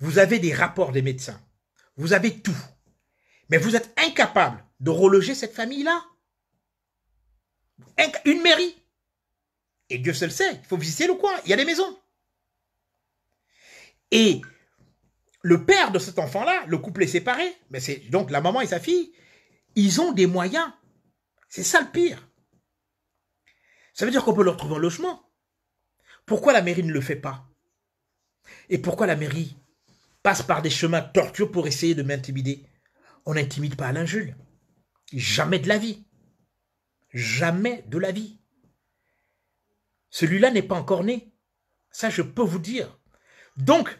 vous avez des rapports des médecins, vous avez tout, mais vous êtes incapable de reloger cette famille-là Une mairie et Dieu le sait, il faut visiter le coin, il y a des maisons. Et le père de cet enfant-là, le couple est séparé, mais c'est donc la maman et sa fille, ils ont des moyens. C'est ça le pire. Ça veut dire qu'on peut leur trouver un logement. Pourquoi la mairie ne le fait pas Et pourquoi la mairie passe par des chemins tortueux pour essayer de m'intimider On n'intimide pas Alain Jules. Jamais de la vie. Jamais de la vie. Celui-là n'est pas encore né. Ça, je peux vous dire. Donc,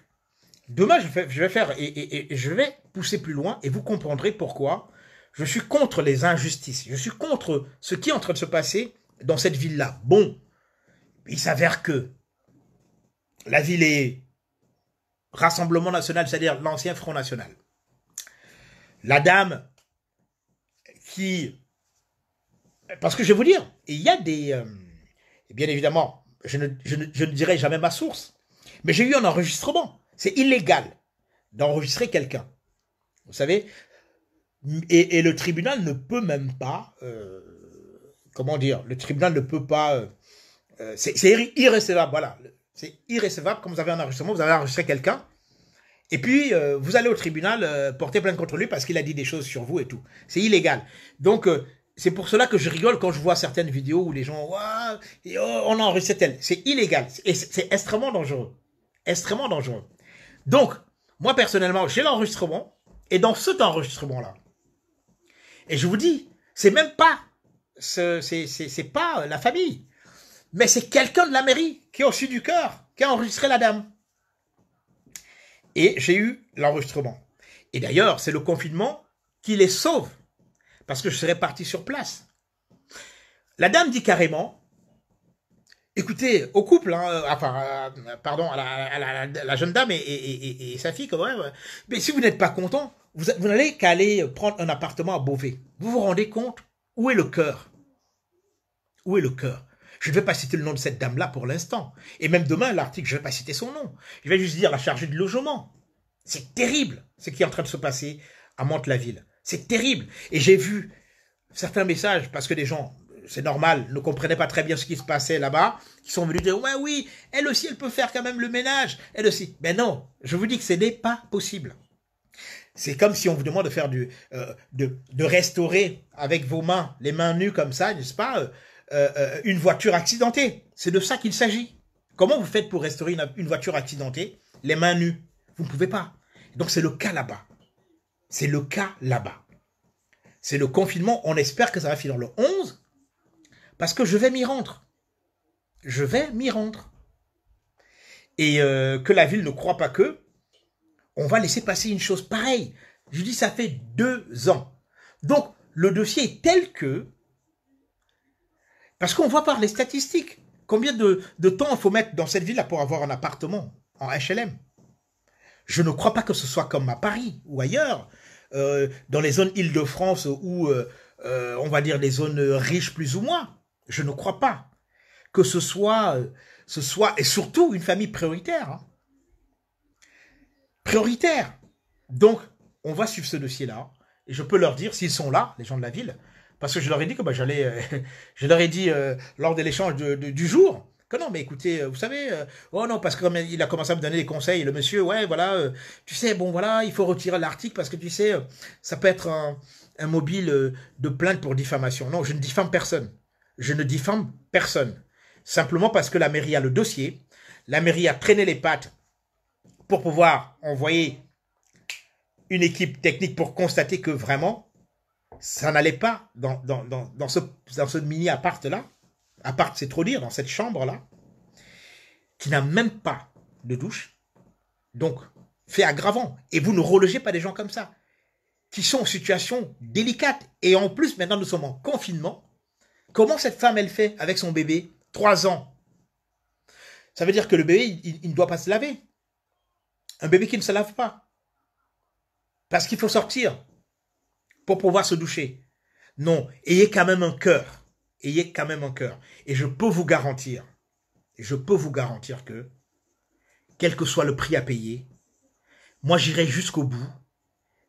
demain, je, vais faire et, je vais pousser plus loin et vous comprendrez pourquoi je suis contre les injustices. Je suis contre ce qui est en train de se passer dans cette ville-là. Bon, il s'avère que la ville est Rassemblement National, c'est-à-dire l'ancien Front National. La dame qui... Parce que je vais vous dire, il y a des... Euh, bien évidemment, je ne, dirai jamais ma source. Mais j'ai eu un enregistrement. C'est illégal d'enregistrer quelqu'un. Vous savez et, le tribunal ne peut même pas... Euh, comment dire Le tribunal ne peut pas... Euh, euh, c'est irrécevable, voilà. C'est irrécevable. quand vous avez un enregistrement, vous avez enregistré quelqu'un. Et puis, vous allez au tribunal porter plainte contre lui parce qu'il a dit des choses sur vous et tout. C'est illégal. Donc, c'est pour cela que je rigole quand je vois certaines vidéos où les gens, on oh, on enregistre tel. C'est illégal et c'est extrêmement dangereux. Extrêmement dangereux. Donc, moi personnellement, j'ai l'enregistrement et dans cet enregistrement-là, et je vous dis, c'est même pas, c'est pas la famille, mais c'est quelqu'un de la mairie qui est au sud du cœur, qui a enregistré la dame. Et j'ai eu l'enregistrement. Et d'ailleurs, c'est le confinement qui les sauve parce que je serais parti sur place. La dame dit carrément, écoutez, au couple, hein, euh, euh, pardon, à la, jeune dame et, sa fille quand euh, mais si vous n'êtes pas content, vous, n'allez qu'aller prendre un appartement à Beauvais. Vous vous rendez compte où est le cœur Où est le cœur je ne vais pas citer le nom de cette dame-là pour l'instant. Et même demain, l'article, je ne vais pas citer son nom. Je vais juste dire la chargée de logement. C'est terrible ce qui est en train de se passer à mantes ville c'est terrible. Et j'ai vu certains messages, parce que des gens, c'est normal, ne comprenaient pas très bien ce qui se passait là-bas, qui sont venus dire, ouais, oui, elle aussi, elle peut faire quand même le ménage, elle aussi. Mais non, je vous dis que ce n'est pas possible. C'est comme si on vous demande de faire euh, de, restaurer avec vos mains, les mains nues comme ça, n'est-ce pas, euh, euh, une voiture accidentée. C'est de ça qu'il s'agit. Comment vous faites pour restaurer une, une voiture accidentée, les mains nues Vous ne pouvez pas. Donc c'est le cas là-bas. C'est le cas là-bas. C'est le confinement. On espère que ça va finir le 11 parce que je vais m'y rendre. Je vais m'y rendre. Et euh, que la ville ne croit pas que on va laisser passer une chose pareille. Je dis ça fait deux ans. Donc le dossier est tel que parce qu'on voit par les statistiques combien de, temps il faut mettre dans cette ville pour avoir un appartement en HLM. Je ne crois pas que ce soit comme à Paris ou ailleurs, euh, dans les zones Île-de-France ou, euh, euh, on va dire, des zones riches plus ou moins. Je ne crois pas que ce soit, ce soit, et surtout une famille prioritaire. Hein. Prioritaire. Donc, on va suivre ce dossier-là. Et je peux leur dire, s'ils sont là, les gens de la ville, parce que je leur ai dit que bah, j'allais, je leur ai dit lors de l'échange du jour, que non, mais écoutez, euh, vous savez, euh, oh non, parce que il a commencé à me donner des conseils, le monsieur, ouais, voilà, euh, tu sais, bon, voilà, il faut retirer l'article parce que tu sais, ça peut être un, mobile de plainte pour diffamation. Non, je ne diffame personne. Je ne diffame personne. Simplement parce que la mairie a le dossier, la mairie a traîné les pattes pour pouvoir envoyer une équipe technique pour constater que vraiment, ça n'allait pas dans, ce, dans ce mini-appart-là à part c'est trop dire, dans cette chambre-là, qui n'a même pas de douche. Donc, fait aggravant. Et vous ne relogez pas des gens comme ça, qui sont en situation délicate. Et en plus, maintenant, nous sommes en confinement. Comment cette femme, elle fait avec son bébé Trois ans. Ça veut dire que le bébé, il ne doit pas se laver. Un bébé qui ne se lave pas. Parce qu'il faut sortir pour pouvoir se doucher. Non, ayez quand même un cœur ayez quand même un cœur. Et je peux vous garantir, je peux vous garantir que, quel que soit le prix à payer, moi j'irai jusqu'au bout.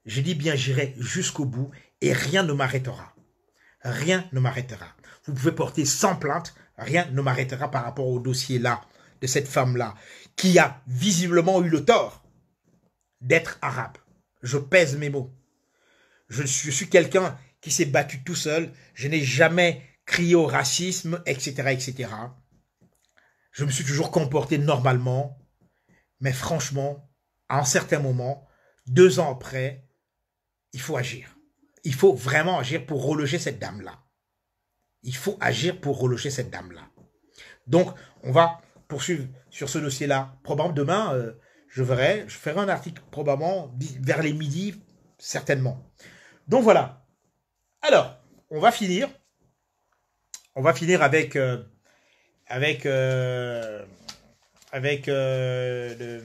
Je dis bien j'irai jusqu'au bout et rien ne m'arrêtera. Rien ne m'arrêtera. Vous pouvez porter sans plainte, rien ne m'arrêtera par rapport au dossier là, de cette femme-là, qui a visiblement eu le tort d'être arabe. Je pèse mes mots. Je, suis quelqu'un qui s'est battu tout seul. Je n'ai jamais cri au racisme, etc., etc. Je me suis toujours comporté normalement, mais franchement, à un certain moment, deux ans après, il faut agir. Il faut vraiment agir pour reloger cette dame-là. Il faut agir pour reloger cette dame-là. Donc, on va poursuivre sur ce dossier-là. Probablement demain, euh, je verrai, je ferai un article probablement vers les midis, certainement. Donc voilà. Alors, on va finir on va finir avec euh, avec euh, avec euh,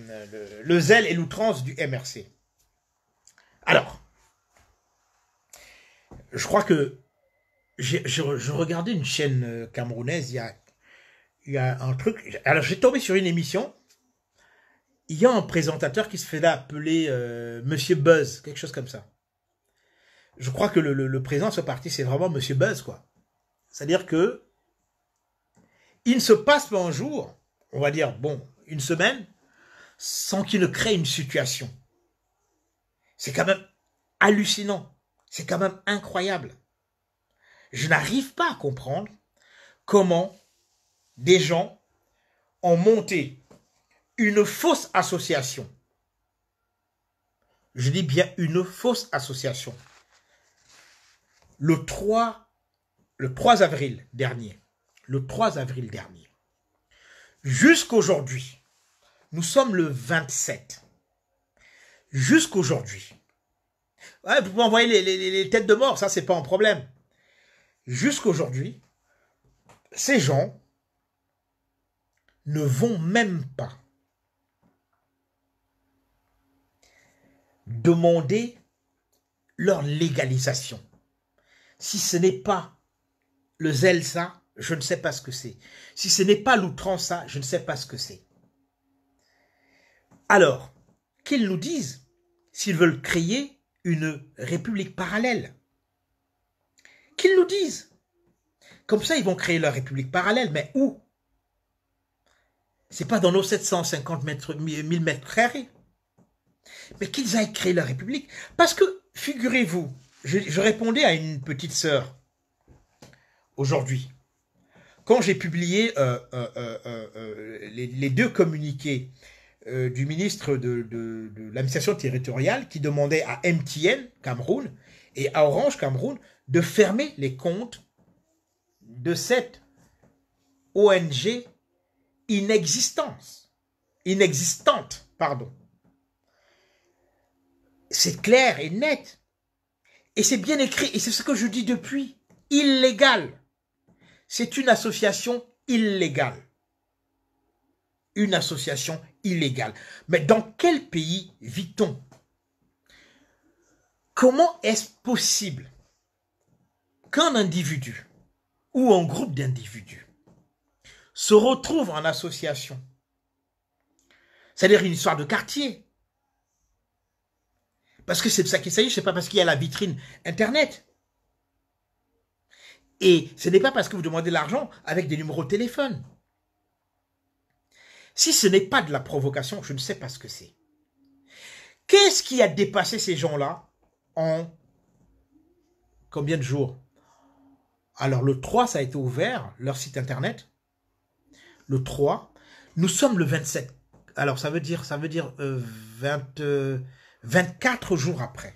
le, zèle et l'outrance du MRC. Alors, je crois que je, regardais une chaîne camerounaise il y a, il un truc. Alors j'ai tombé sur une émission. Il y a un présentateur qui se fait là appeler Monsieur Buzz, quelque chose comme ça. Je crois que le, présent de ce parti, c'est vraiment Monsieur Buzz, quoi. C'est-à-dire que il ne se passe pas un jour, on va dire, bon, une semaine, sans qu'il ne crée une situation. C'est quand même hallucinant. C'est quand même incroyable. Je n'arrive pas à comprendre comment des gens ont monté une fausse association. Je dis bien une fausse association. Le 3 le 3 avril dernier, le 3 avril dernier, jusqu'aujourd'hui, nous sommes le 27. Jusqu'aujourd'hui. vous pouvez envoyer les, les, têtes de mort, ça, c'est pas un problème. Jusqu'aujourd'hui, ces gens ne vont même pas demander leur légalisation. Si ce n'est pas le zèle, ça, je ne sais pas ce que c'est. Si ce n'est pas l'outrance, ça, je ne sais pas ce que c'est. Alors, qu'ils nous disent s'ils veulent créer une république parallèle. Qu'ils nous disent. Comme ça, ils vont créer leur république parallèle, mais où C'est pas dans nos 750 mètres, 1000 mètres carrés. Mais qu'ils aillent créer leur république. Parce que, figurez-vous, je, je répondais à une petite sœur aujourd'hui. Quand j'ai publié euh, euh, euh, les, deux communiqués du ministre de, l'administration territoriale qui demandait à MTN Cameroun et à Orange Cameroun de fermer les comptes de cette ONG inexistence, inexistante, pardon. C'est clair et net. Et c'est bien écrit, et c'est ce que je dis depuis, illégal c'est une association illégale. Une association illégale. Mais dans quel pays vit-on Comment est-ce possible qu'un individu ou un groupe d'individus se retrouve en association C'est-à-dire une histoire de quartier. Parce que c'est de ça qu'il s'agit, c'est pas parce qu'il y a la vitrine Internet. Et ce n'est pas parce que vous demandez l'argent avec des numéros de téléphone. Si ce n'est pas de la provocation, je ne sais pas ce que c'est. Qu'est-ce qui a dépassé ces gens-là en combien de jours Alors le 3, ça a été ouvert, leur site internet. Le 3, nous sommes le 27. Alors ça veut dire, ça veut dire 24 euh, euh, jours après.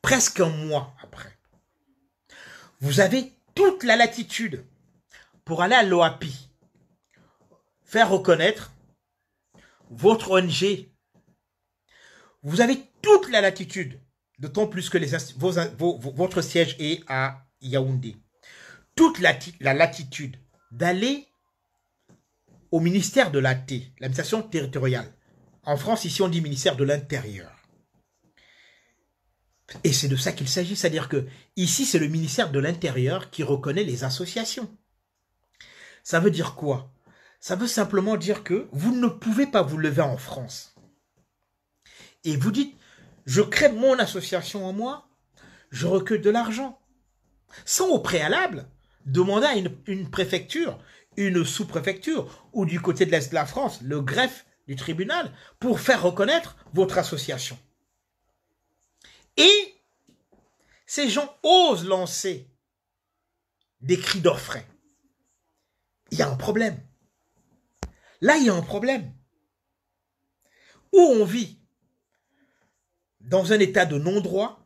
Presque un mois après. Vous avez toute la latitude pour aller à l'OAPI, faire reconnaître votre ONG. Vous avez toute la latitude, d'autant plus que les, votre siège est à Yaoundé. Toute la, la latitude d'aller au ministère de la T, l'administration territoriale. En France, ici, on dit ministère de l'Intérieur. Et c'est de ça qu'il s'agit, c'est-à-dire que ici, c'est le ministère de l'Intérieur qui reconnaît les associations. Ça veut dire quoi Ça veut simplement dire que vous ne pouvez pas vous lever en France. Et vous dites, je crée mon association en moi, je recueille de l'argent. Sans au préalable demander à une, une préfecture, une sous-préfecture, ou du côté de l'Est de la France, le greffe du tribunal, pour faire reconnaître votre association. Et ces gens osent lancer des cris d'orfraie. Il y a un problème. Là, il y a un problème. Où on vit dans un état de non-droit,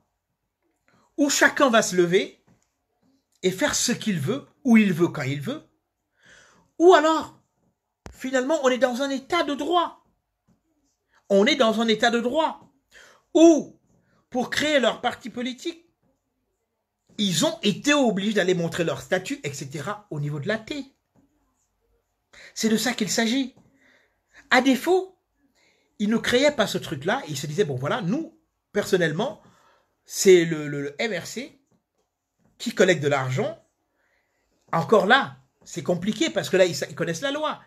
où chacun va se lever et faire ce qu'il veut, où il veut, quand il veut, ou alors, finalement, on est dans un état de droit. On est dans un état de droit où pour créer leur parti politique, ils ont été obligés d'aller montrer leur statut, etc., au niveau de la T. C'est de ça qu'il s'agit. À défaut, ils ne créaient pas ce truc-là. Ils se disaient, bon voilà, nous, personnellement, c'est le, MRC qui collecte de l'argent. Encore là, c'est compliqué parce que là, ils, connaissent la loi.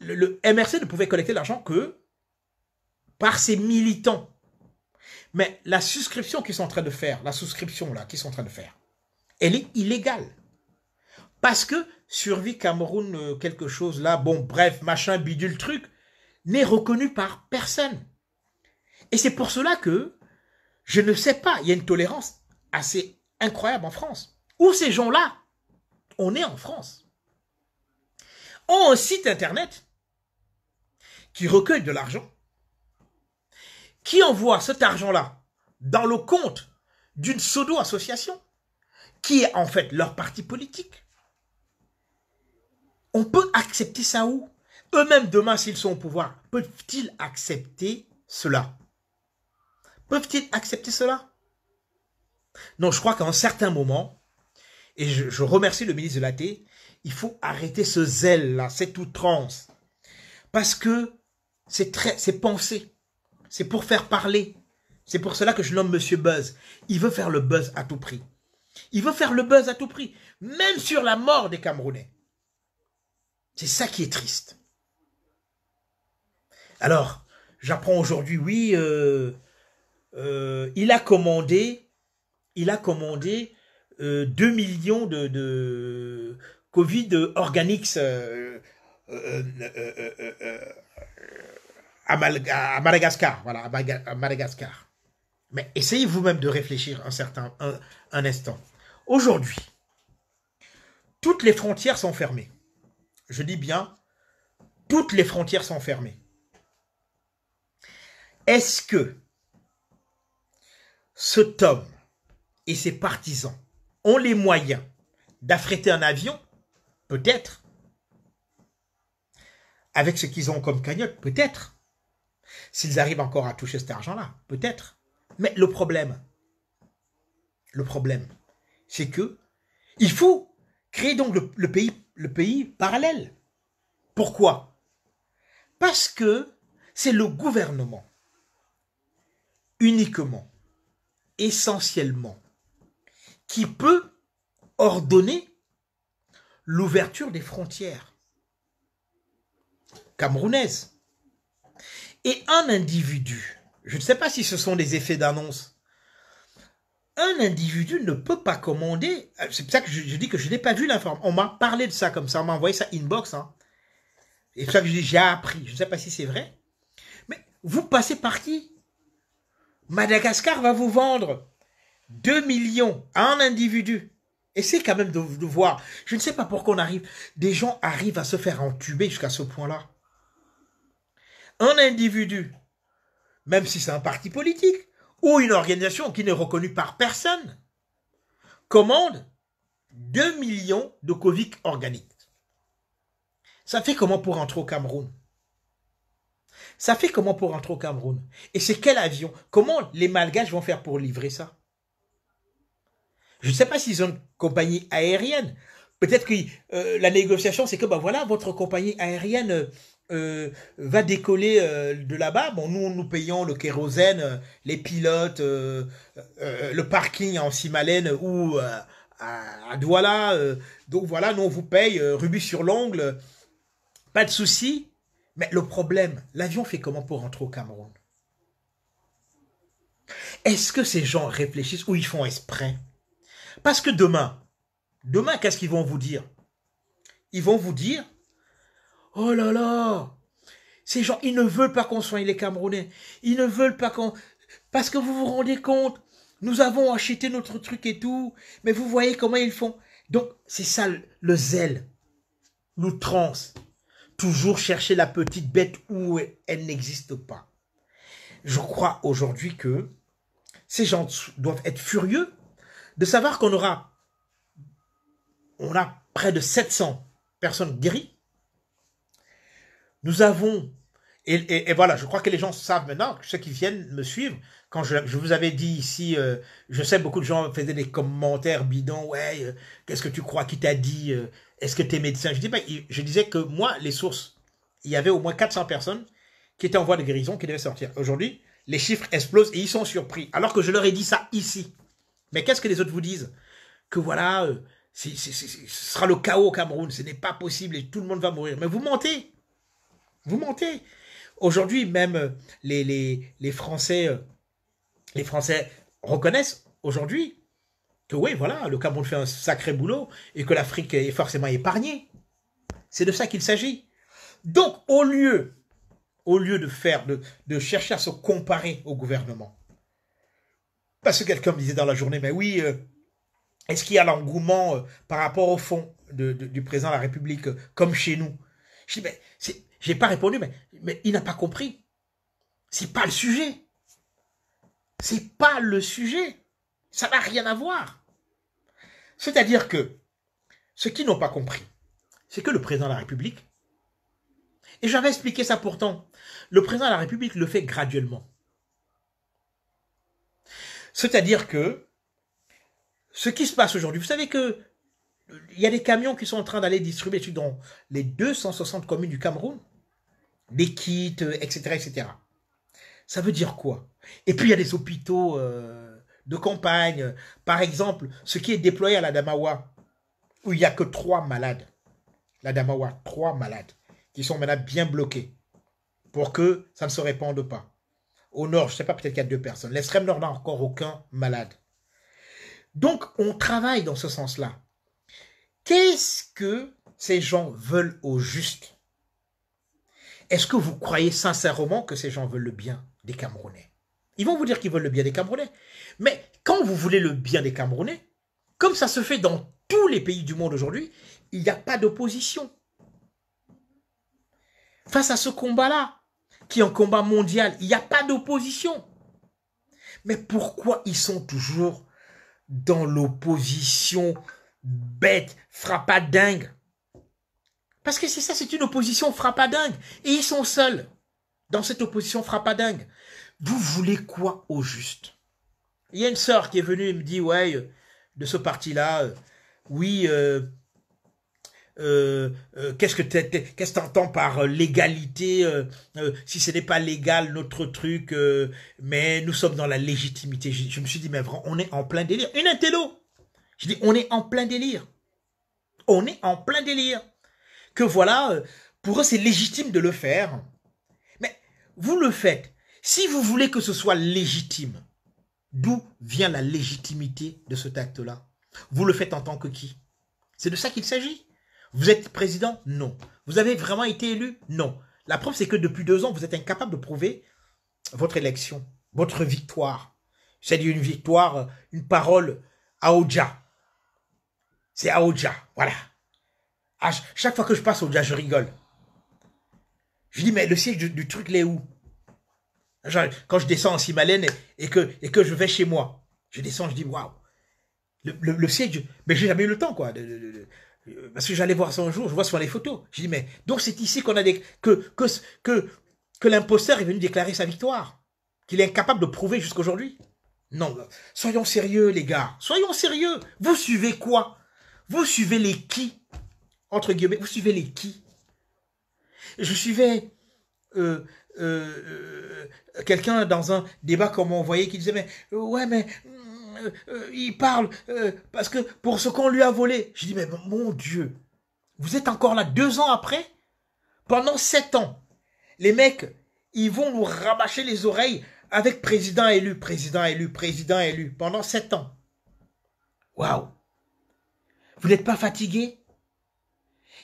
Le, le, MRC ne pouvait collecter l'argent que par ses militants. Mais la souscription qu'ils sont en train de faire, la souscription là qu'ils sont en train de faire, elle est illégale. Parce que Survie Cameroun, euh, quelque chose là, bon, bref, machin, bidule, truc, n'est reconnu par personne. Et c'est pour cela que, je ne sais pas, il y a une tolérance assez incroyable en France. Où ces gens-là, on est en France, ont un site internet qui recueille de l'argent qui envoie cet argent-là dans le compte d'une pseudo-association qui est en fait leur parti politique. On peut accepter ça où Eux-mêmes, demain, s'ils sont au pouvoir, peuvent-ils accepter cela Peuvent-ils accepter cela Non, je crois qu'à un certain moment, et je, remercie le ministre de la T, il faut arrêter ce zèle-là, cette outrance. Parce que c'est très, c'est pensé. C'est pour faire parler. C'est pour cela que je nomme Monsieur Buzz. Il veut faire le buzz à tout prix. Il veut faire le buzz à tout prix, même sur la mort des Camerounais. C'est ça qui est triste. Alors, j'apprends aujourd'hui, oui, euh, euh, il a commandé, il a commandé 2 euh, millions de, de Covid Organics à, Madagascar. Voilà, à, Madagascar. Mais essayez vous-même de réfléchir un certain un, instant. Aujourd'hui, toutes les frontières sont fermées. Je dis bien, toutes les frontières sont fermées. Est-ce que cet homme et ses partisans ont les moyens d'affréter un avion Peut-être. Avec ce qu'ils ont comme cagnotte, peut-être. S'ils arrivent encore à toucher cet argent-là, peut-être. Mais le problème, le problème, c'est que il faut créer donc le, pays, le pays parallèle. Pourquoi Parce que c'est le gouvernement uniquement, essentiellement, qui peut ordonner l'ouverture des frontières camerounaises et un individu, je ne sais pas si ce sont des effets d'annonce, un individu ne peut pas commander, euh, c'est pour ça que je, dis que je n'ai pas vu l'information, on m'a parlé de ça comme ça, on m'a envoyé ça inbox, hein. et c'est pour ça que j'ai appris, je ne sais pas si c'est vrai, mais vous passez par qui Madagascar va vous vendre 2 millions à un individu. Essayez quand même de voir. Je ne sais pas pourquoi on arrive. Des gens arrivent à se faire entuber jusqu'à ce point-là un individu, même si c'est un parti politique, ou une organisation qui n'est reconnue par personne, commande 2 millions de Covid organiques. Ça fait comment pour entrer au Cameroun Ça fait comment pour entrer au Cameroun Et c'est quel avion Comment les Malgaches vont faire pour livrer ça Je ne sais pas s'ils ont une compagnie aérienne. Peut-être que euh, la négociation, c'est que, ben voilà, votre compagnie aérienne, euh, euh, va décoller euh, de là-bas. Bon, nous, nous payons le kérosène, euh, les pilotes, le parking en Simalène ou à, Douala. donc voilà, nous, on vous paye, rubis sur l'ongle, pas de souci. Mais le problème, l'avion fait comment pour rentrer au Cameroun Est-ce que ces gens réfléchissent ou ils font exprès Parce que demain, demain, qu'est-ce qu'ils vont vous dire Ils vont vous dire, Oh là là Ces gens, ils ne veulent pas qu'on soigne les Camerounais. Ils ne veulent pas qu'on... Parce que vous vous rendez compte, nous avons acheté notre truc et tout, mais vous voyez comment ils font. Donc, c'est ça le zèle, l'outrance. Toujours chercher la petite bête où elle n'existe pas. Je crois aujourd'hui que ces gens doivent être furieux de savoir qu'on aura, on a près de 700 personnes guéries nous avons, et, voilà, je crois que les gens savent maintenant, ceux qui viennent me suivre, quand je, vous avais dit ici, euh, je sais beaucoup de gens faisaient des commentaires bidons, ouais, euh, qu'est-ce que tu crois qui t'a dit, euh, est-ce que t'es médecin ben, je, disais que moi, les sources, il y avait au moins 400 personnes qui étaient en voie de guérison, qui devaient sortir. Aujourd'hui, les chiffres explosent et ils sont surpris, alors que je leur ai dit ça ici. Mais qu'est-ce que les autres vous disent Que voilà, ce sera le chaos au Cameroun, ce n'est pas possible et tout le monde va mourir. Mais vous mentez vous mentez. Aujourd'hui, même euh, les, les, Français, euh, les Français reconnaissent aujourd'hui que oui, voilà, le Cameroun fait un sacré boulot et que l'Afrique est forcément épargnée. C'est de ça qu'il s'agit. Donc, au lieu, au lieu de faire, de, chercher à se comparer au gouvernement, parce que quelqu'un me disait dans la journée, mais oui, euh, est-ce qu'il y a l'engouement par rapport au fond du président de la République comme chez nous Je j'ai pas répondu, mais, il n'a pas compris. C'est pas le sujet. C'est pas le sujet. Ça n'a rien à voir. C'est-à-dire que ce qu'ils n'ont pas compris, c'est que le président de la République, et j'avais expliqué ça pourtant, le président de la République le fait graduellement. C'est-à-dire que ce qui se passe aujourd'hui, vous savez que il y a des camions qui sont en train d'aller distribuer dans les 260 communes du Cameroun des kits, etc., euh, etc. Ça veut dire quoi Et puis il y a des hôpitaux euh, de campagne, par exemple, ce qui est déployé à la Damawa, où il n'y a que trois malades. La Damawa, trois malades, qui sont maintenant bien bloqués pour que ça ne se répande pas. Au nord, je ne sais pas, peut-être qu'il y a deux personnes. L'extrême nord n'a encore aucun malade. Donc, on travaille dans ce sens-là. Qu'est-ce que ces gens veulent au juste est-ce que vous croyez sincèrement que ces gens veulent le bien des Camerounais Ils vont vous dire qu'ils veulent le bien des Camerounais. Mais quand vous voulez le bien des Camerounais, comme ça se fait dans tous les pays du monde aujourd'hui, il n'y a pas d'opposition. Face à ce combat-là, qui est un combat mondial, il n'y a pas d'opposition. Mais pourquoi ils sont toujours dans l'opposition bête, dingue parce que c'est ça, c'est une opposition frappadingue. Et ils sont seuls dans cette opposition frappadingue. Vous voulez quoi au juste Il y a une sœur qui est venue et me dit, ouais, euh, de ce parti-là, euh, oui, euh, qu'est-ce que qu'est-ce entends par l'égalité Si ce n'est pas légal, notre truc, mais nous sommes dans la légitimité. Je, me suis dit, mais vraiment, on est en plein délire. Une intello Je dis, on est en plein délire. On est en plein délire voilà, euh, pour eux c'est légitime de le faire. Mais vous le faites. Si vous voulez que ce soit légitime, d'où vient la légitimité de cet acte-là Vous le faites en tant que qui C'est de ça qu'il s'agit. Vous êtes président Non. Vous avez vraiment été élu Non. La preuve, c'est que depuis deux ans, vous êtes incapable de prouver votre élection, votre victoire. cest une victoire, euh, une parole, Oja. C'est Oja, voilà. Ah, chaque fois que je passe au diable, je rigole. Je dis, mais le siège du, truc, il est où Quand je descends en Simalène et, que, et que je vais chez moi, je descends, je dis, waouh. Le, le, siège, mais j'ai jamais eu le temps, quoi. parce que j'allais voir ça un jour, je vois sur les photos. Je dis, mais donc c'est ici qu'on a des, que, que, que, que l'imposteur est venu déclarer sa victoire, qu'il est incapable de prouver jusqu'à aujourd'hui. Non, euh, soyons sérieux, les gars. Soyons sérieux. Vous suivez quoi Vous suivez les qui entre guillemets, vous suivez les qui Je suivais euh, euh, euh, quelqu'un dans un débat comme on voyait qui disait, mais ouais, mais il parle parce que pour ce qu'on lui a volé. Je dis, mais mon Dieu, vous êtes encore là deux ans après Pendant sept ans, les mecs, ils vont nous rabâcher les oreilles avec président élu, président élu, président élu, pendant sept ans. Waouh Vous n'êtes pas fatigué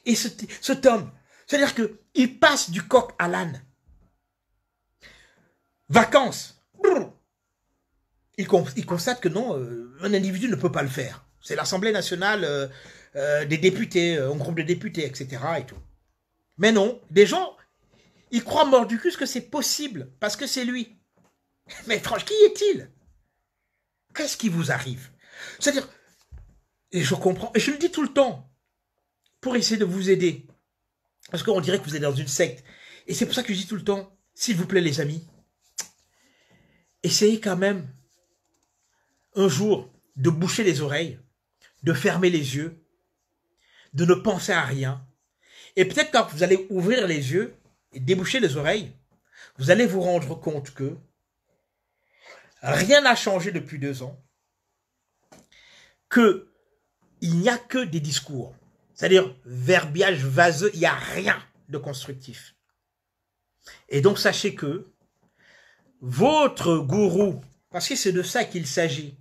et cet, homme. C'est-à-dire qu'il passe du coq à l'âne. Vacances. Il, constate que non, euh, un individu ne peut pas le faire. C'est l'Assemblée nationale euh, euh, des députés, un groupe de députés, etc. Et tout. Mais non, des gens, ils croient mort du cul que c'est possible, parce que c'est lui. Mais franchement, qui est-il Qu'est-ce qui vous arrive C'est-à-dire, et je comprends, et je le dis tout le temps, pour essayer de vous aider. Parce qu'on dirait que vous êtes dans une secte. Et c'est pour ça que je dis tout le temps, s'il vous plaît les amis, essayez quand même un jour de boucher les oreilles, de fermer les yeux, de ne penser à rien. Et peut-être quand vous allez ouvrir les yeux et déboucher les oreilles, vous allez vous rendre compte que rien n'a changé depuis deux ans, que il n'y a que des discours. C'est-à-dire verbiage vaseux, il n'y a rien de constructif. Et donc sachez que votre gourou, parce que c'est de ça qu'il s'agit,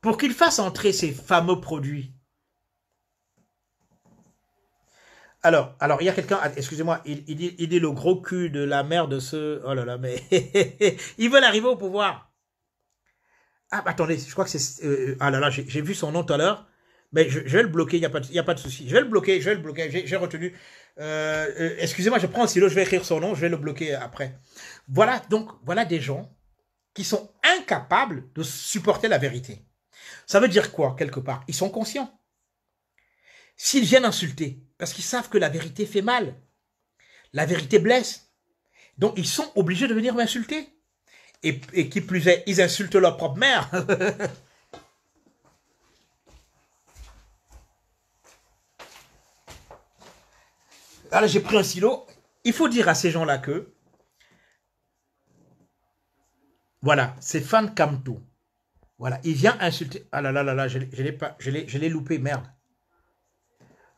pour qu'il fasse entrer ces fameux produits. Alors, alors il y a quelqu'un, ah, excusez-moi, il, est dit le gros cul de la mère de ce... Oh là là, mais... Ils veulent arriver au pouvoir. Ah, bah, attendez, je crois que c'est... Euh, euh, ah là là, j'ai vu son nom tout à l'heure. Mais ben, je, vais le bloquer, il n'y a, pas de, y a pas de souci. Je vais le bloquer, je vais le bloquer, j'ai retenu. Euh, euh, excusez-moi, je prends un stylo, je vais écrire son nom, je vais le bloquer après. Voilà, donc, voilà des gens qui sont incapables de supporter la vérité. Ça veut dire quoi, quelque part Ils sont conscients. S'ils viennent insulter, parce qu'ils savent que la vérité fait mal, la vérité blesse, donc ils sont obligés de venir m'insulter. et qui plus est, ils insultent leur propre mère. Alors j'ai pris un silo. Il faut dire à ces gens-là que voilà, c'est Fan Voilà, il vient insulter. Ah là là là là, je, l'ai pas, je l'ai loupé, merde.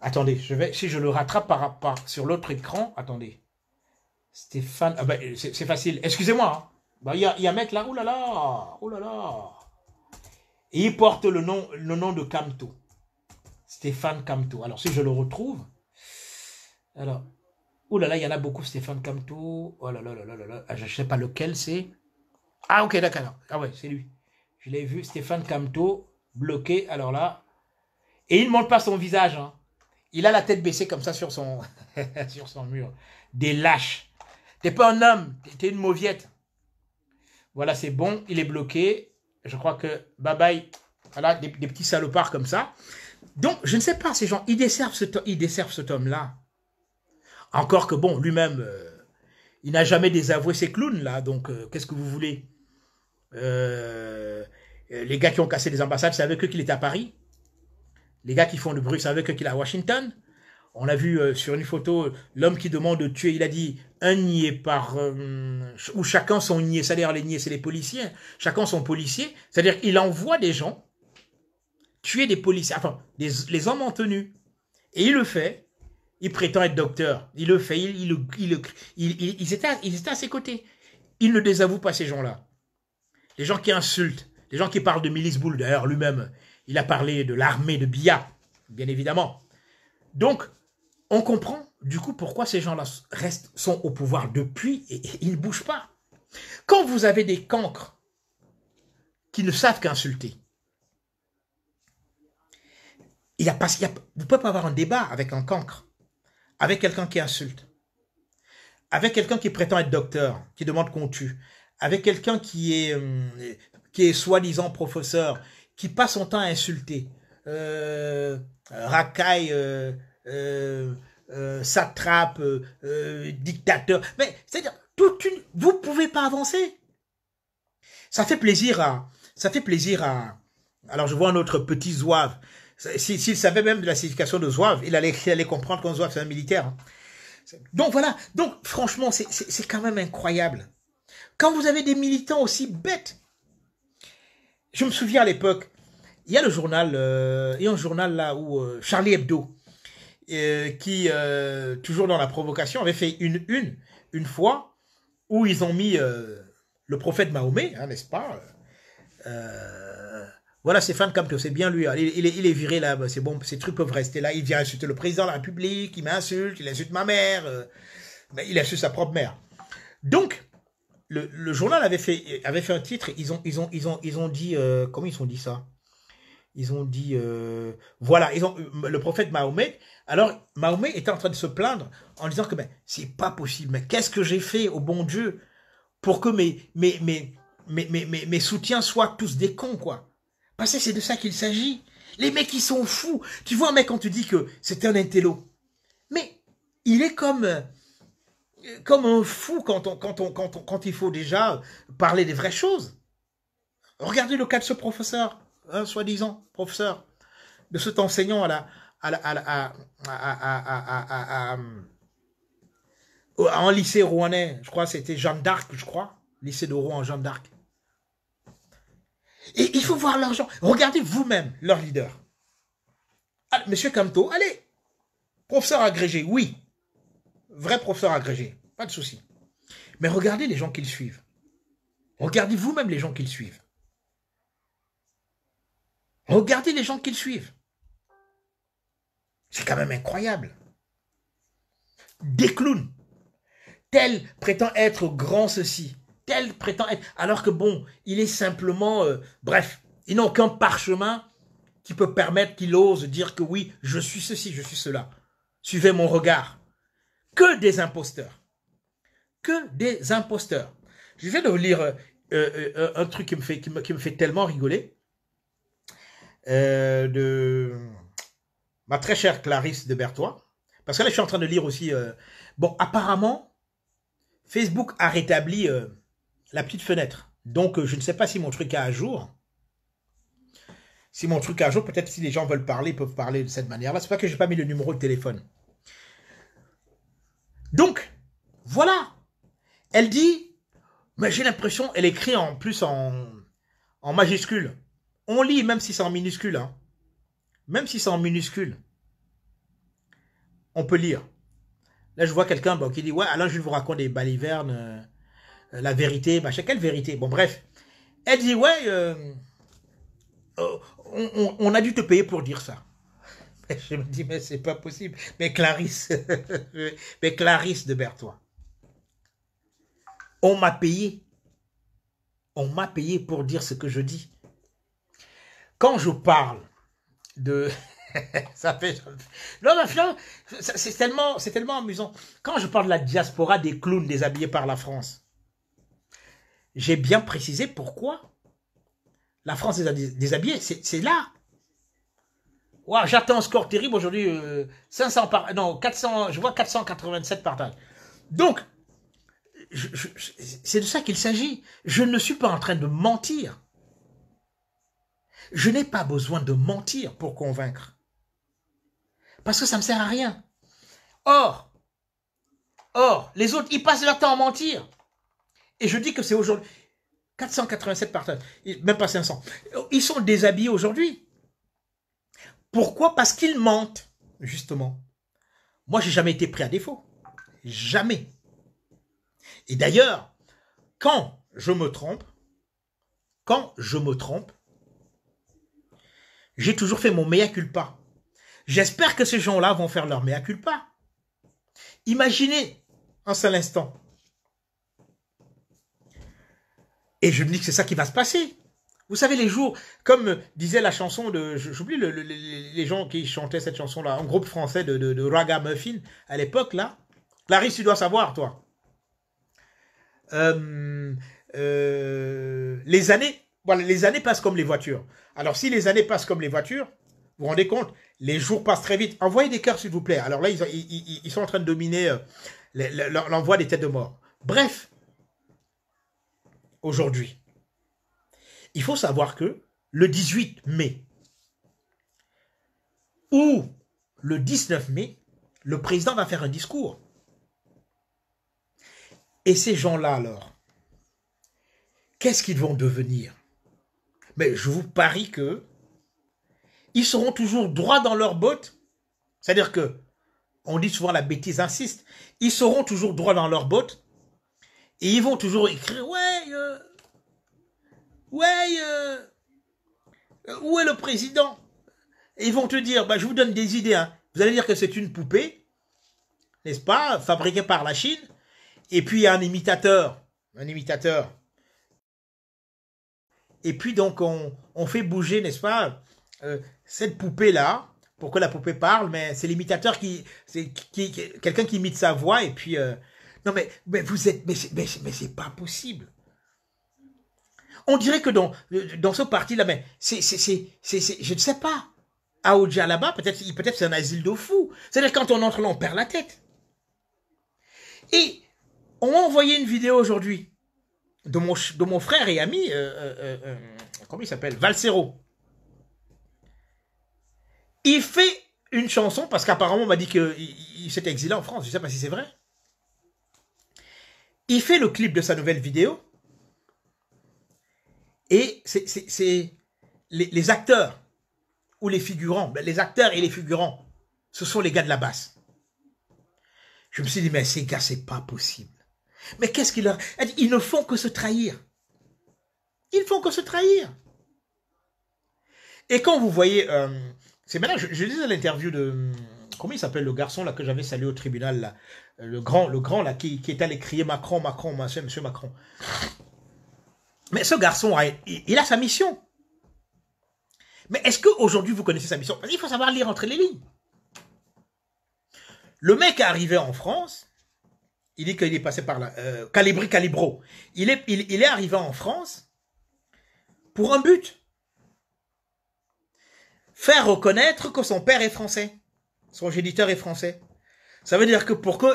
Attendez, je vais, si je le rattrape par, par sur l'autre écran, attendez. Stéphane, ah ben, c'est facile. Excusez-moi. Hein. Bah, il y, a, un mec là, là là, oh là là. Et il porte le nom, le nom de Camto. Stéphane Camto. Alors si je le retrouve, alors, oulala, là là, il y en a beaucoup, Stéphane Camto, Oh là là là là là, ah, je ne sais pas lequel c'est. Ah, ok, d'accord. Ah ouais, c'est lui. Je l'ai vu, Stéphane Camto bloqué. Alors là. Et il ne montre pas son visage. Hein. Il a la tête baissée comme ça sur son, sur son mur. Des lâches. T'es pas un homme, t'es une mauviette. Voilà, c'est bon, il est bloqué. Je crois que bye bye. Voilà, des, petits salopards comme ça. Donc, je ne sais pas, ces gens, ils desservent ce, ils desservent là encore que bon, lui-même, euh, il n'a jamais désavoué ses clowns là, donc euh, qu'est-ce que vous voulez euh, Les gars qui ont cassé les ambassades, c'est avec eux qu'il est à Paris. Les gars qui font le bruit, c'est avec eux qu'il est à Washington. On a vu sur une photo l'homme qui demande de tuer, il a dit un nié par ou chacun son nier. c'est-à-dire les niais c'est les policiers, chacun son policier, c'est-à-dire qu'il envoie des gens tuer des policiers, enfin les hommes en tenue, et il le fait il prétend être docteur. Il le fait. Il, il, il, était à, ses côtés. Il ne désavoue pas ces gens-là. Les gens qui insultent, les gens qui parlent de Milice Boule, d'ailleurs lui-même, il a parlé de l'armée de Bia, bien évidemment. Donc, on comprend du coup pourquoi ces gens-là restent, sont au pouvoir depuis et, ils ne bougent pas. Quand vous avez des cancres qui ne savent qu'insulter, il y a pas, y a, vous ne pouvez pas avoir un débat avec un cancre avec quelqu'un qui insulte, avec quelqu'un qui prétend être docteur, qui demande qu'on tue, avec quelqu'un qui est, euh, qui est soi-disant professeur, qui passe son temps à insulter, euh, racaille, euh, euh satrape, dictateur. Mais c'est-à-dire, toute une, vous pouvez pas avancer. Ça fait plaisir à, ça fait plaisir à. Alors je vois un autre petit zouave. S'il savait même de la signification de Zouave, il allait, comprendre qu'un Zouave, c'est un militaire. Hein. Donc voilà, donc franchement, c'est quand même incroyable. Quand vous avez des militants aussi bêtes, je me souviens à l'époque, il y a le journal, euh, il y a un journal là où euh, Charlie Hebdo, euh, qui, toujours dans la provocation, avait fait une une, une fois, où ils ont mis le prophète Mahomet, hein, n'est-ce pas voilà comme que c'est bien lui. Hein. Il, est, viré là, bah, c'est bon, ces trucs peuvent rester là. Il vient insulter le président de la République, il m'insulte, il insulte ma mère, euh. mais il insulte sa propre mère. Donc, le, journal avait fait, avait fait un titre, ils ont, ils ont, ils ont, ils ont dit, euh, comment ils ont dit ça Ils ont dit, euh, voilà, ils ont, le prophète Mahomet, alors Mahomet était en train de se plaindre en disant que, ben, c'est pas possible, mais qu'est-ce que j'ai fait au bon Dieu pour que mes, mes soutiens soient tous des cons, quoi parce que c'est de ça qu'il s'agit. Les mecs, ils sont fous. Tu vois un mec quand tu dis que c'était un intello. Mais il est comme, comme un fou quand, on, quand, on, quand, on, quand il faut déjà parler des vraies choses. Regardez le cas de ce professeur, un soi-disant professeur, de cet enseignant à la, à à en lycée rouennais, je crois, c'était Jeanne d'Arc, je crois, lycée de Rouen, Jeanne d'Arc il faut voir l'argent. Regardez vous-même leur leader. Ah, Monsieur Camto, allez, professeur agrégé, oui. Vrai professeur agrégé, pas de souci. Mais regardez les gens qu'ils suivent. Regardez vous-même les gens qu'ils suivent. Regardez les gens qu'ils suivent. C'est quand même incroyable. Des clowns. Tel prétend être grand ceci. Elle prétend être, alors que bon, il est simplement, euh, bref, il n'a aucun parchemin qui peut permettre qu'il ose dire que oui, je suis ceci, je suis cela. Suivez mon regard. Que des imposteurs. Que des imposteurs. Je viens de vous lire euh, euh, un truc qui me, fait, fait tellement rigoler. de ma très chère Clarisse de Bertois. Parce que là, je suis en train de lire aussi. bon, apparemment, Facebook a rétabli la petite fenêtre. Donc, euh, je ne sais pas si mon truc est à jour. Si mon truc est à jour, peut-être si les gens veulent parler, ils peuvent parler de cette manière-là. C'est pas que j'ai pas mis le numéro de téléphone. Donc, voilà. Elle dit, mais j'ai l'impression, elle écrit en plus en, majuscule. On lit, même si c'est en minuscule. Hein. Même si c'est en minuscule. On peut lire. Là, je vois quelqu'un qui dit, ouais, alors je vous raconte des balivernes euh, euh, la vérité, machin, quelle vérité Bon, bref. Elle dit, ouais, euh, euh, on, a dû te payer pour dire ça. je me dis, mais c'est pas possible. Mais Clarisse, mais Clarisse de Bertois, on m'a payé. On m'a payé pour dire ce que je dis. Quand je parle de... ça fait... Non, c'est tellement, tellement amusant. Quand je parle de la diaspora des clowns déshabillés par la France, j'ai bien précisé pourquoi la France des déshabillés, c'est là. J'attends un score terrible aujourd'hui. 500 euh, non, 400, je vois 487 partages. Donc, c'est de ça qu'il s'agit. Je ne suis pas en train de mentir. Je n'ai pas besoin de mentir pour convaincre. Parce que ça ne me sert à rien. Or, or, les autres, ils passent leur temps à mentir. Et je dis que c'est aujourd'hui. 487 partenaires, même pas 500. Ils sont déshabillés aujourd'hui. Pourquoi Parce qu'ils mentent, justement. Moi, j'ai jamais été pris à défaut. Jamais. Et d'ailleurs, quand je me trompe, quand je me trompe, j'ai toujours fait mon mea culpa. J'espère que ces gens-là vont faire leur mea culpa. Imaginez, un seul instant, Et je me dis que c'est ça qui va se passer. Vous savez, les jours, comme disait la chanson de, j'oublie les gens qui chantaient cette chanson-là, un groupe français de, Raga Muffin, à l'époque, là. Clarisse, tu dois savoir, toi. Euh, euh, les années, voilà, les années passent comme les voitures. Alors, si les années passent comme les voitures, vous vous rendez compte, les jours passent très vite. Envoyez des cœurs, s'il vous plaît. Alors là, ils, sont en train de dominer euh, l'envoi des têtes de mort. Bref, aujourd'hui. Il faut savoir que le 18 mai ou le 19 mai, le président va faire un discours. Et ces gens-là, alors, qu'est-ce qu'ils vont devenir Mais je vous parie que ils seront toujours droits dans leurs bottes. C'est-à-dire que, on dit souvent la bêtise insiste, ils seront toujours droits dans leurs bottes et ils vont toujours écrire, ouais, euh, ouais, euh, euh, où est le président Et ils vont te dire, bah, je vous donne des idées. Hein. Vous allez dire que c'est une poupée, n'est-ce pas, fabriquée par la Chine. Et puis il y a un imitateur, un imitateur. Et puis donc on, fait bouger, n'est-ce pas, cette poupée-là, pourquoi la poupée parle, mais c'est l'imitateur qui, c'est qui, quelqu'un qui imite sa voix, et puis non, mais, vous êtes. Mais, mais, c'est pas possible. On dirait que dans, dans ce parti-là, mais c'est, je ne sais pas. À là-bas, peut-être peut c'est un asile de fous. C'est-à-dire, quand on entre là, on perd la tête. Et on m'a envoyé une vidéo aujourd'hui de mon, de mon frère et ami, euh, euh, euh, comment il s'appelle Valsero. Il fait une chanson, parce qu'apparemment, on m'a dit qu'il il, s'était exilé en France. Je ne sais pas si c'est vrai. Il fait le clip de sa nouvelle vidéo. Et c'est les, acteurs ou les figurants, ben, les acteurs et les figurants, ce sont les gars de la basse. Je me suis dit, mais ces gars, c'est pas possible. Mais qu'est-ce qu'ils leur... Ils ne font que se trahir. Ils ne font que se trahir. Et quand vous voyez... Euh, c'est maintenant, je, je disais l'interview de comment il s'appelle le garçon là que j'avais salué au tribunal euh, le grand le grand là qui, est allé crier Macron Macron monsieur, monsieur Macron mais ce garçon il, a sa mission mais est-ce aujourd'hui vous connaissez sa mission il faut savoir lire entre les lignes le mec est arrivé en France il dit qu'il est passé par là euh, Calibri Calibro il est il est arrivé en France pour un but faire reconnaître que son père est français son géniteur est français. Ça veut dire que pour que,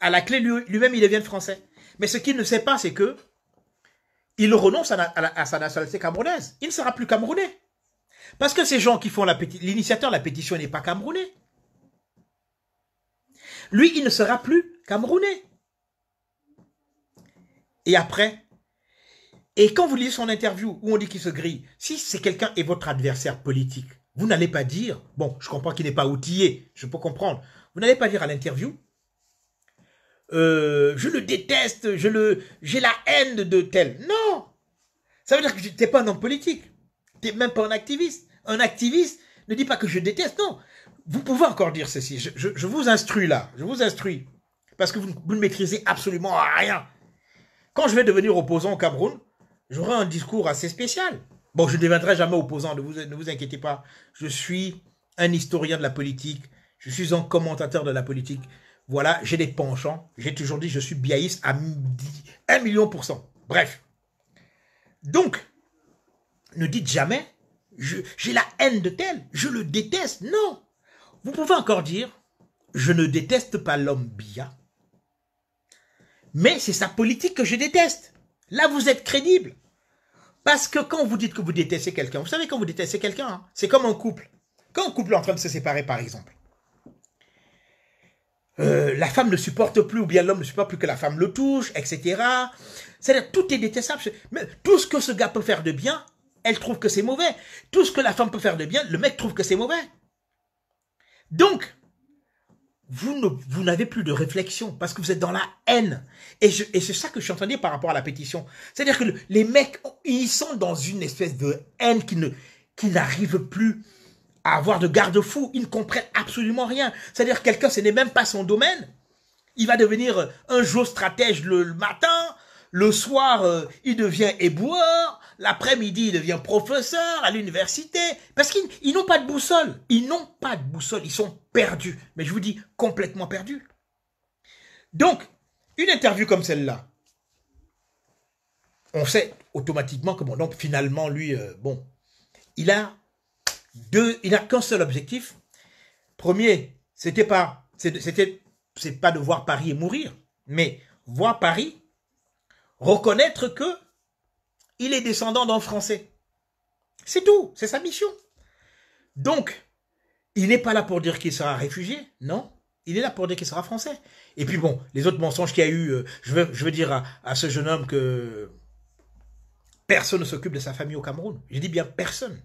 à la clé, lui-même, il devienne français. Mais ce qu'il ne sait pas, c'est que il renonce à, sa nationalité camerounaise. Il ne sera plus camerounais. Parce que ces gens qui font l'initiateur la, la pétition n'est pas camerounais. Lui, il ne sera plus camerounais. Et après, et quand vous lisez son interview où on dit qu'il se grille, si c'est quelqu'un est votre adversaire politique, vous n'allez pas dire, bon, je comprends qu'il n'est pas outillé, je peux comprendre. Vous n'allez pas dire à l'interview, euh, je le déteste, je le, j'ai la haine de tel. Non, ça veut dire que tu n'es pas un homme politique, tu n'es même pas un activiste. Un activiste ne dit pas que je déteste, non. Vous pouvez encore dire ceci. Je, vous instruis là, je vous instruis, parce que vous, vous ne maîtrisez absolument rien. Quand je vais devenir opposant au Cameroun, j'aurai un discours assez spécial. Bon, je ne deviendrai jamais opposant, ne vous, ne vous inquiétez pas. Je suis un historien de la politique, je suis un commentateur de la politique. Voilà, j'ai des penchants. J'ai toujours dit, je suis biaïste à 1 million pour cent. Bref. Donc, ne dites jamais, j'ai la haine de tel, je le déteste. Non. Vous pouvez encore dire, je ne déteste pas l'homme bia. Mais c'est sa politique que je déteste. Là, vous êtes crédible. Parce que quand vous dites que vous détestez quelqu'un, vous savez quand vous détestez quelqu'un, hein, c'est comme un couple. Quand un couple est en train de se séparer, par exemple, euh, la femme ne supporte plus, ou bien l'homme ne supporte plus que la femme le touche, etc. C'est-à-dire, tout est détestable. Mais tout ce que ce gars peut faire de bien, elle trouve que c'est mauvais. Tout ce que la femme peut faire de bien, le mec trouve que c'est mauvais. Donc, vous n'avez plus de réflexion parce que vous êtes dans la haine. Et, c'est ça que je suis en train de dire par rapport à la pétition. C'est-à-dire que les mecs, ils sont dans une espèce de haine qui ne qui n'arrive plus à avoir de garde-fou. Ils ne comprennent absolument rien. C'est-à-dire quelqu'un, ce n'est même pas son domaine. Il va devenir un jour stratège le matin, le soir, euh, il devient éboueur. L'après-midi, il devient professeur à l'université. Parce qu'ils n'ont pas de boussole. Ils n'ont pas de boussole. Ils sont perdus. Mais je vous dis, complètement perdus. Donc, une interview comme celle-là, on sait automatiquement comment. Donc, finalement, lui, euh, bon, il a deux, il n'a qu'un seul objectif. Premier, c'était pas, c'était, c'est pas de voir Paris et mourir, mais voir Paris reconnaître que il est descendant d'un Français. C'est tout, c'est sa mission. Donc, il n'est pas là pour dire qu'il sera réfugié, non il est là pour dire qu'il sera français. Et puis bon, les autres mensonges qu'il y a eu, euh, je, veux, dire à, ce jeune homme que personne ne s'occupe de sa famille au Cameroun. Je dis bien personne.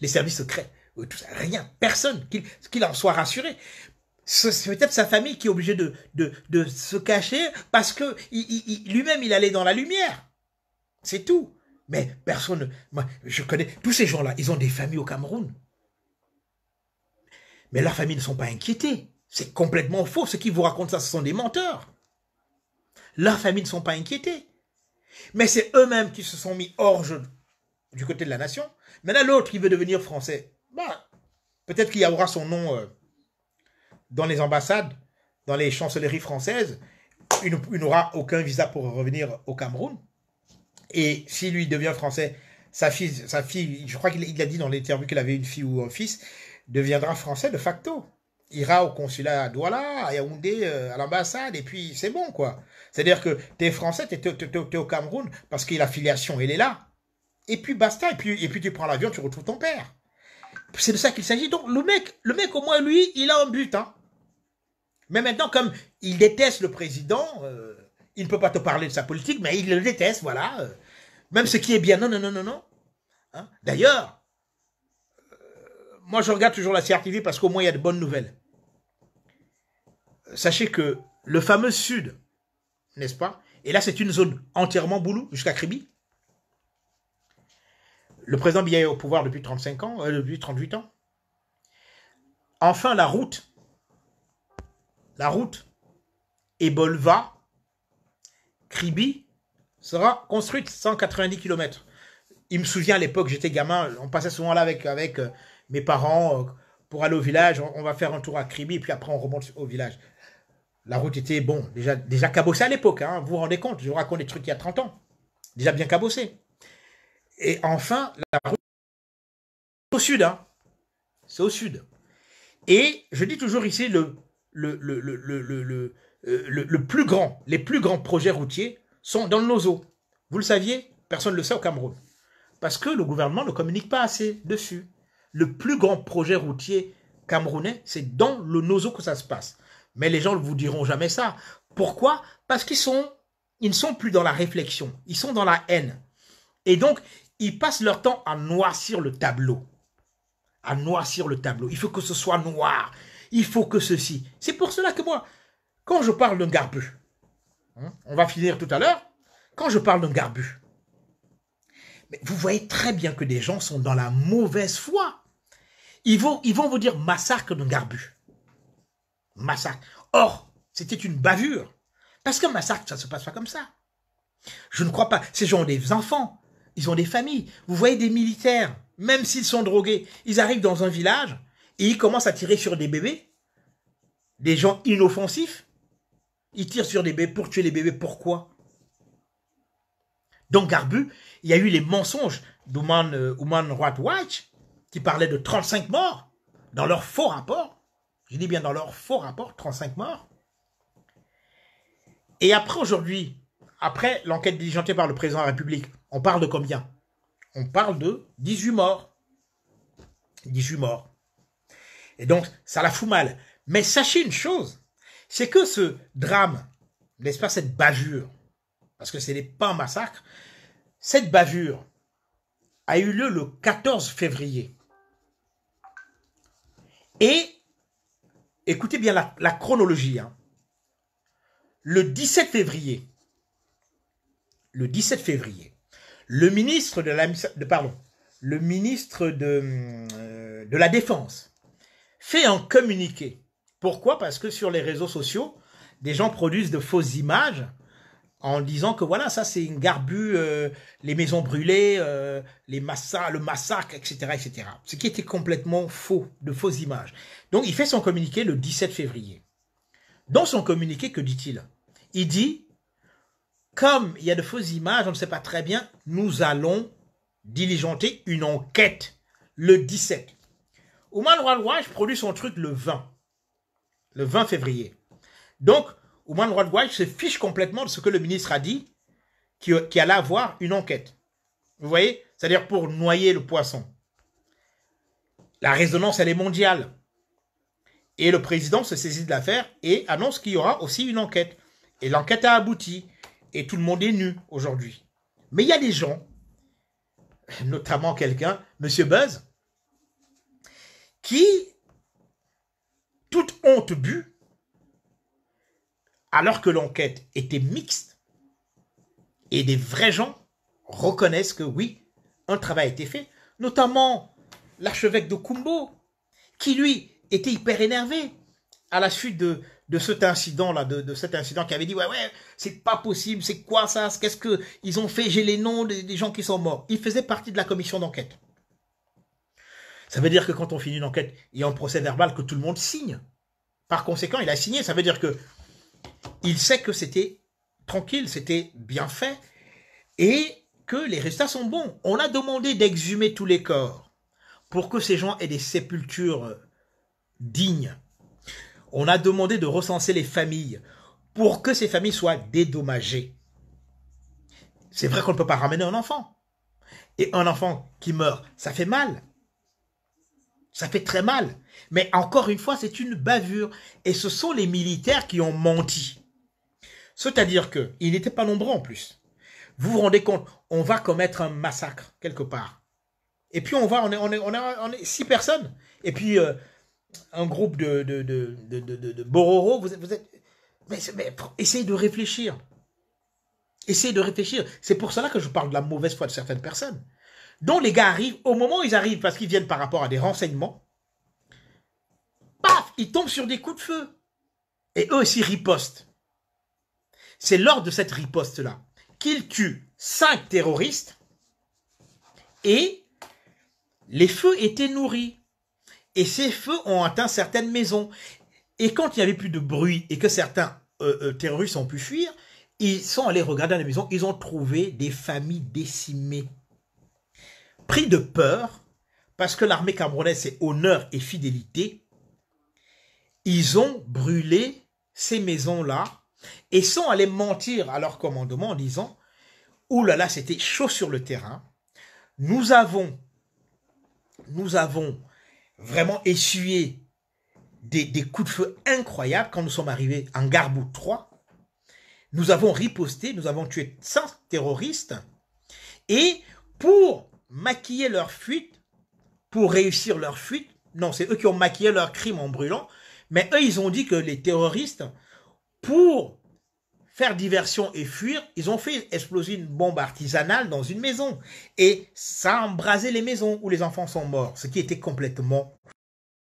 Les services secrets, euh, tout ça, rien, personne, qu'il en soit rassuré c'est peut-être sa famille qui est obligée de, de, se cacher parce que lui-même, il allait dans la lumière. C'est tout. Mais personne, je connais tous ces gens-là, ils ont des familles au Cameroun. Mais leurs familles ne sont pas inquiétées. C'est complètement faux. Ceux qui vous racontent ça, ce sont des menteurs. Leurs familles ne sont pas inquiétées. Mais c'est eux-mêmes qui se sont mis hors jeu du côté de la nation. Maintenant, l'autre qui veut devenir français, bah, peut-être qu'il y aura son nom euh, dans les ambassades, dans les chancelleries françaises, il, n'aura aucun visa pour revenir au Cameroun. Et si lui devient français, sa fille, sa fille je crois qu'il a dit dans l'interview qu'il avait une fille ou un fils, deviendra français de facto. Il Ira au consulat à Douala, à Yaoundé, euh, à l'ambassade, et puis c'est bon, quoi. C'est-à-dire que tu es français, tu au Cameroun, parce que la filiation, elle est là. Et puis basta, et puis, et puis tu prends l'avion, tu retrouves ton père. C'est de ça qu'il s'agit. Donc le mec, le mec au moins, lui, il a un but. Hein. Mais maintenant, comme il déteste le président, euh, il ne peut pas te parler de sa politique, mais il le déteste, voilà. Euh. même ce qui est bien, non, non, non, non, non. Hein. D'ailleurs, euh, moi je regarde toujours la CRTV parce qu'au moins il y a de bonnes nouvelles. Sachez que le fameux Sud, n'est-ce pas Et là, c'est une zone entièrement boulou jusqu'à Kribi. Le président Biya est au pouvoir depuis 35 ans, depuis 38 ans. Enfin, la route la route Ebolva, Kribi, sera construite 190 km. Il me souvient à l'époque, j'étais gamin, on passait souvent là avec, avec euh, mes parents euh, pour aller au village. On, va faire un tour à Kribi, puis après on remonte au village. La route était, bon, déjà, déjà cabossée à l'époque. Hein, vous vous rendez compte, je vous raconte des trucs il y a 30 ans. Déjà bien cabossée. Et enfin, la route au sud. Hein. C'est au sud. Et je dis toujours ici, le le, euh, le, le, plus grand, les plus grands projets routiers sont dans le eaux. Vous le saviez Personne ne le sait au Cameroun. Parce que le gouvernement ne communique pas assez dessus. Le plus grand projet routier camerounais, c'est dans le noso que ça se passe. Mais les gens ne vous diront jamais ça. Pourquoi Parce qu'ils sont, ils ne sont plus dans la réflexion, ils sont dans la haine. Et donc, ils passent leur temps à noircir le tableau. À noircir le tableau. Il faut que ce soit noir il faut que ceci. C'est pour cela que moi, quand je parle d'un garbu, hein, on va finir tout à l'heure, quand je parle d'un garbu, mais vous voyez très bien que des gens sont dans la mauvaise foi. Ils vont, ils vont vous dire massacre d'un garbu. Massacre. Or, c'était une bavure. Parce qu'un massacre, ça ne se passe pas comme ça. Je ne crois pas. Ces gens ont des enfants. Ils ont des familles. Vous voyez des militaires, même s'ils sont drogués, ils arrivent dans un village, et ils commencent à tirer sur des bébés, des gens inoffensifs. Ils tirent sur des bébés pour tuer les bébés. Pourquoi Donc, Garbu, il y a eu les mensonges d'Ouman euh, Ouman Watch qui parlait de 35 morts dans leur faux rapport. Je dis bien dans leur faux rapport, 35 morts. Et après aujourd'hui, après l'enquête diligentée par le président de la République, on parle de combien On parle de 18 morts. 18 morts. Et donc, ça la fout mal. Mais sachez une chose, c'est que ce drame, n'est-ce pas, cette bavure, parce que ce n'est pas un massacre, cette bavure a eu lieu le 14 février. Et, écoutez bien la, chronologie, hein. le 17 février, le 17 février, le ministre de la, pardon, le ministre de, euh, de la Défense, fait un communiqué. Pourquoi Parce que sur les réseaux sociaux, des gens produisent de fausses images en disant que voilà, ça c'est une garbue, euh, les maisons brûlées, euh, les le massacre, etc., etc. Ce qui était complètement faux, de fausses images. Donc il fait son communiqué le 17 février. Dans son communiqué, que dit-il Il dit, comme il y a de fausses images, on ne sait pas très bien, nous allons diligenter une enquête le 17. Ouman Wadwaj produit son truc le 20. Le 20 février. Donc, Ouman Wadwaj se fiche complètement de ce que le ministre a dit, euh, qui, allait avoir une enquête. Vous voyez C'est-à-dire pour noyer le poisson. La résonance, elle est mondiale. Et le président se saisit de l'affaire et annonce qu'il y aura aussi une enquête. Et l'enquête a abouti. Et tout le monde est nu aujourd'hui. Mais il y a des gens, notamment quelqu'un, Monsieur Buzz, qui, toute honte bue, alors que l'enquête était mixte, et des vrais gens reconnaissent que oui, un travail a été fait, notamment l'archevêque de Kumbo, qui lui était hyper énervé à la suite de, cet incident-là, de, cet incident qui avait dit, ouais, ouais, c'est pas possible, c'est quoi ça, qu'est-ce qu'ils ont fait, j'ai les noms des gens qui sont morts. Il faisait partie de la commission d'enquête. Ça veut dire que quand on finit une enquête, il y a un procès verbal que tout le monde signe. Par conséquent, il a signé. Ça veut dire que il sait que c'était tranquille, c'était bien fait et que les résultats sont bons. On a demandé d'exhumer tous les corps pour que ces gens aient des sépultures euh, dignes. On a demandé de recenser les familles pour que ces familles soient dédommagées. C'est vrai qu'on ne peut pas ramener un enfant. Et un enfant qui meurt, ça fait mal. Ça fait très mal. Mais encore une fois, c'est une bavure. Et ce sont les militaires qui ont menti. C'est-à-dire qu'ils n'étaient pas nombreux en plus. Vous vous rendez compte, on va commettre un massacre quelque part. Et puis on va, on est, on six personnes. Et puis euh, un groupe de, de, de, Bororo, vous, êtes. mais, essayez de réfléchir. Essayez de réfléchir. C'est pour cela que je parle de la mauvaise foi de certaines personnes dont les gars arrivent, au moment où ils arrivent, parce qu'ils viennent par rapport à des renseignements, paf, ils tombent sur des coups de feu. Et eux aussi ripostent. C'est lors de cette riposte-là qu'ils tuent cinq terroristes et les feux étaient nourris. Et ces feux ont atteint certaines maisons. Et quand il n'y avait plus de bruit et que certains euh, euh, terroristes ont pu fuir, ils sont allés regarder dans les maisons, ils ont trouvé des familles décimées pris de peur, parce que l'armée camerounaise, c'est honneur et fidélité, ils ont brûlé ces maisons-là et sont allés mentir à leur commandement en disant oulala là là, c'était chaud sur le terrain. Nous avons, nous avons vraiment essuyé des, des coups de feu incroyables quand nous sommes arrivés en Garbou 3. Nous avons riposté, nous avons tué 100 terroristes. Et pour Maquiller leur fuite pour réussir leur fuite. Non, c'est eux qui ont maquillé leur crime en brûlant. Mais eux, ils ont dit que les terroristes, pour faire diversion et fuir, ils ont fait exploser une bombe artisanale dans une maison. Et ça a embrasé les maisons où les enfants sont morts, ce qui était complètement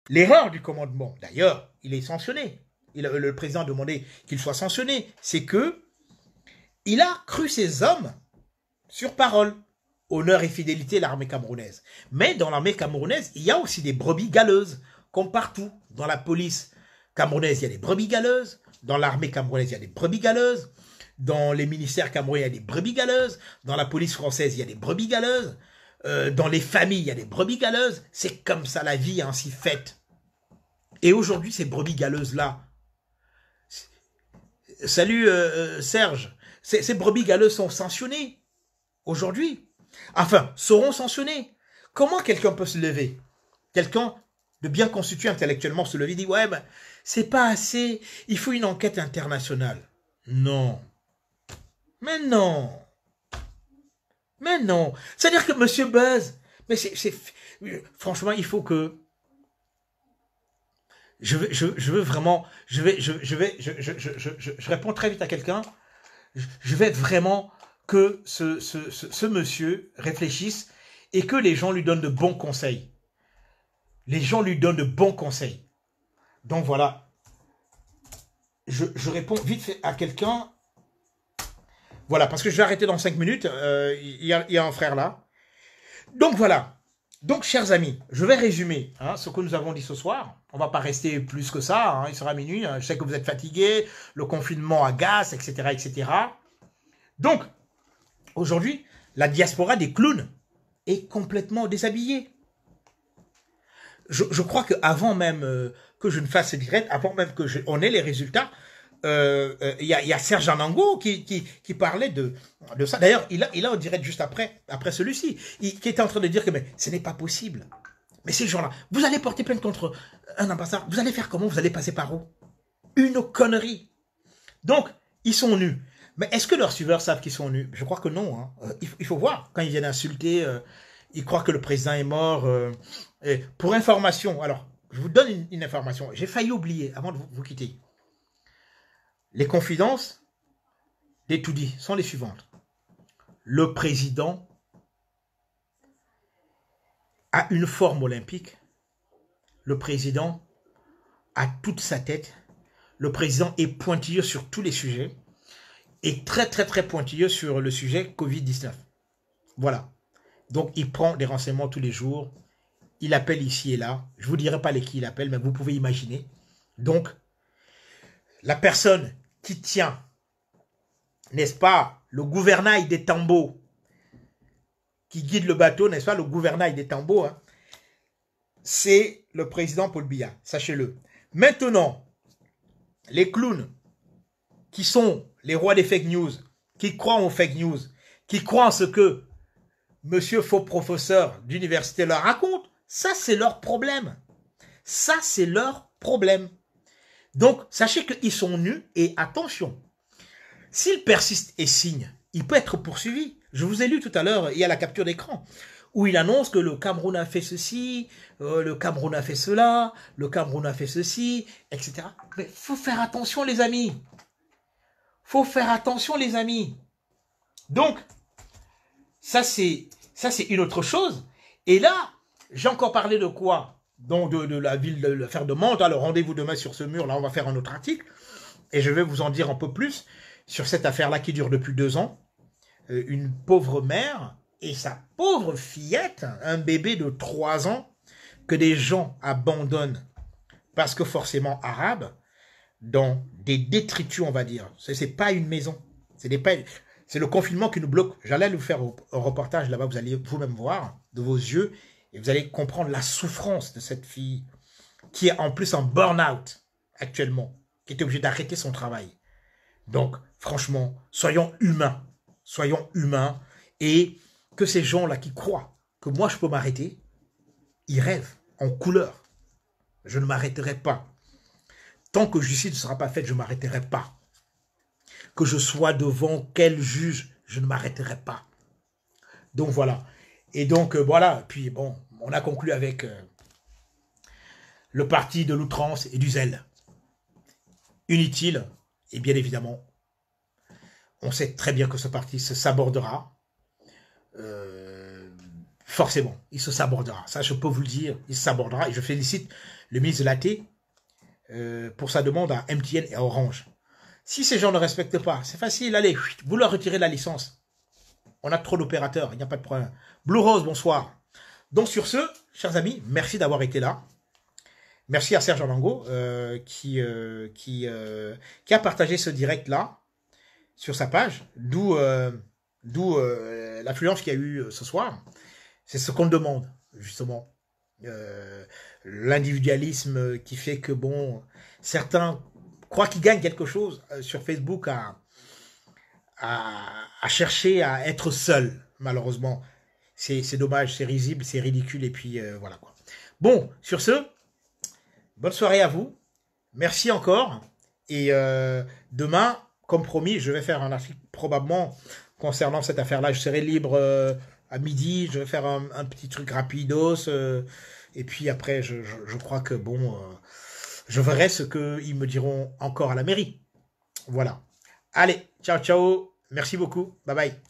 l'erreur du commandement. D'ailleurs, il est sanctionné. Euh, le président a demandé qu'il soit sanctionné. C'est que il a cru ses hommes sur parole honneur et fidélité à l'armée camerounaise. Mais dans l'armée camerounaise, il y a aussi des brebis galeuses, comme partout. Dans la police camerounaise, il y a des brebis galeuses. Dans l'armée camerounaise, il y a des brebis galeuses. Dans les ministères camerounais, il y a des brebis galeuses. Dans la police française, il y a des brebis galeuses. Euh, dans les familles, il y a des brebis galeuses. C'est comme ça la vie est ainsi faite. Et aujourd'hui, ces brebis galeuses-là. Salut euh, euh, Serge. Ces, ces brebis galeuses sont sanctionnées aujourd'hui enfin, seront sanctionnés. Comment quelqu'un peut se lever Quelqu'un de bien constitué intellectuellement se lever et dit Ouais, ben, c'est pas assez, il faut une enquête internationale. Non. Mais non. Mais non. C'est-à-dire que Monsieur Buzz, mais c'est, franchement, il faut que je veux, je, veux vraiment, je vais, je, vais, je, réponds très vite à quelqu'un. Je, vais être vraiment que ce, ce, monsieur réfléchisse et que les gens lui donnent de bons conseils. Les gens lui donnent de bons conseils. Donc voilà, je, réponds vite à quelqu'un. Voilà, parce que je vais arrêter dans 5 minutes. Euh, il y, a, un frère là. Donc voilà. Donc, chers amis, je vais résumer hein, ce que nous avons dit ce soir. On va pas rester plus que ça. Hein. il sera minuit. Hein. Je sais que vous êtes fatigués. Le confinement agace, etc., etc. Donc, Aujourd'hui, la diaspora des clowns est complètement déshabillée. Je, crois que avant même euh, que je ne fasse direct, avant même que on ait les résultats, euh, euh, il y, a, Serge Anango qui, parlait de, ça. D'ailleurs, il a, il a en direct juste après, après celui-ci, qui était en train de dire que mais, ce n'est pas possible. Mais ces gens-là, vous allez porter plainte contre un ambassadeur, vous allez faire comment Vous allez passer par où Une connerie. Donc, ils sont nus. Mais est-ce que leurs suiveurs savent qu'ils sont nus Je crois que non. Hein. Euh, il, faut voir. Quand ils viennent insulter, euh, ils croient que le président est mort. Euh, pour information, alors, je vous donne une, information. J'ai failli oublier avant de vous, quitter. Les confidences des tout-dits sont les suivantes. Le président a une forme olympique. Le président a toute sa tête. Le président est pointilleux sur tous les sujets est très très très pointilleux sur le sujet Covid-19. Voilà. Donc il prend des renseignements tous les jours, il appelle ici et là, je vous dirai pas les qui il appelle, mais vous pouvez imaginer. Donc, la personne qui tient, n'est-ce pas, le gouvernail des tambours, qui guide le bateau, n'est-ce pas, le gouvernail des tambours, hein, c'est le président Paul Biya, sachez-le. Maintenant, les clowns qui sont les rois des fake news, qui croient aux fake news, qui croient en ce que monsieur faux professeur d'université leur raconte, ça c'est leur problème. Ça c'est leur problème. Donc sachez qu'ils sont nus et attention, s'ils persistent et signent, il peut être poursuivi. Je vous ai lu tout à l'heure, il y a la capture d'écran, où il annonce que le Cameroun a fait ceci, euh, le Cameroun a fait cela, le Cameroun a fait ceci, etc. Mais faut faire attention les amis faut faire attention, les amis. Donc, ça c'est ça c'est une autre chose. Et là, j'ai encore parlé de quoi Donc de, la ville de l'affaire de Mantes. Alors rendez-vous demain sur ce mur. Là, on va faire un autre article et je vais vous en dire un peu plus sur cette affaire-là qui dure depuis deux ans. Euh, une pauvre mère et sa pauvre fillette, un bébé de trois ans que des gens abandonnent parce que forcément arabe dans des détritus, on va dire. Ce n'est pas une maison. C'est C'est le confinement qui nous bloque. J'allais vous faire un reportage là-bas, vous allez vous-même voir de vos yeux et vous allez comprendre la souffrance de cette fille qui est en plus en burn-out actuellement, qui est obligée d'arrêter son travail. Donc, franchement, soyons humains. Soyons humains et que ces gens-là qui croient que moi je peux m'arrêter, ils rêvent en couleur. Je ne m'arrêterai pas. Tant que justice ne sera pas faite, je ne m'arrêterai pas. Que je sois devant quel juge, je ne m'arrêterai pas. Donc voilà. Et donc euh, voilà, puis bon, on a conclu avec euh, le parti de l'outrance et du zèle. Inutile, et bien évidemment, on sait très bien que ce parti se sabordera. Euh, forcément, il se sabordera. Ça, je peux vous le dire, il se sabordera. Et je félicite le ministre de la euh, pour sa demande à MTN et à Orange. Si ces gens ne respectent pas, c'est facile, allez, vous leur retirez la licence. On a trop d'opérateurs, il n'y a pas de problème. Blue Rose, bonsoir. Donc sur ce, chers amis, merci d'avoir été là. Merci à Serge Lango euh, qui, euh, qui, qui a partagé ce direct-là sur sa page, d'où d'où l'affluence qu'il y a eu ce soir. C'est ce qu'on demande, justement. Euh, l'individualisme qui fait que bon certains croient qu'ils gagnent quelque chose euh, sur Facebook à, à, chercher à être seul malheureusement c'est, dommage c'est risible c'est ridicule et puis euh, voilà quoi bon sur ce bonne soirée à vous merci encore et demain comme promis je vais faire un article probablement concernant cette affaire là je serai libre à midi, je vais faire un, petit truc rapidos. Euh, et puis après, je, crois que bon, euh, je verrai ce qu'ils me diront encore à la mairie. Voilà. Allez, ciao, ciao. Merci beaucoup. Bye bye.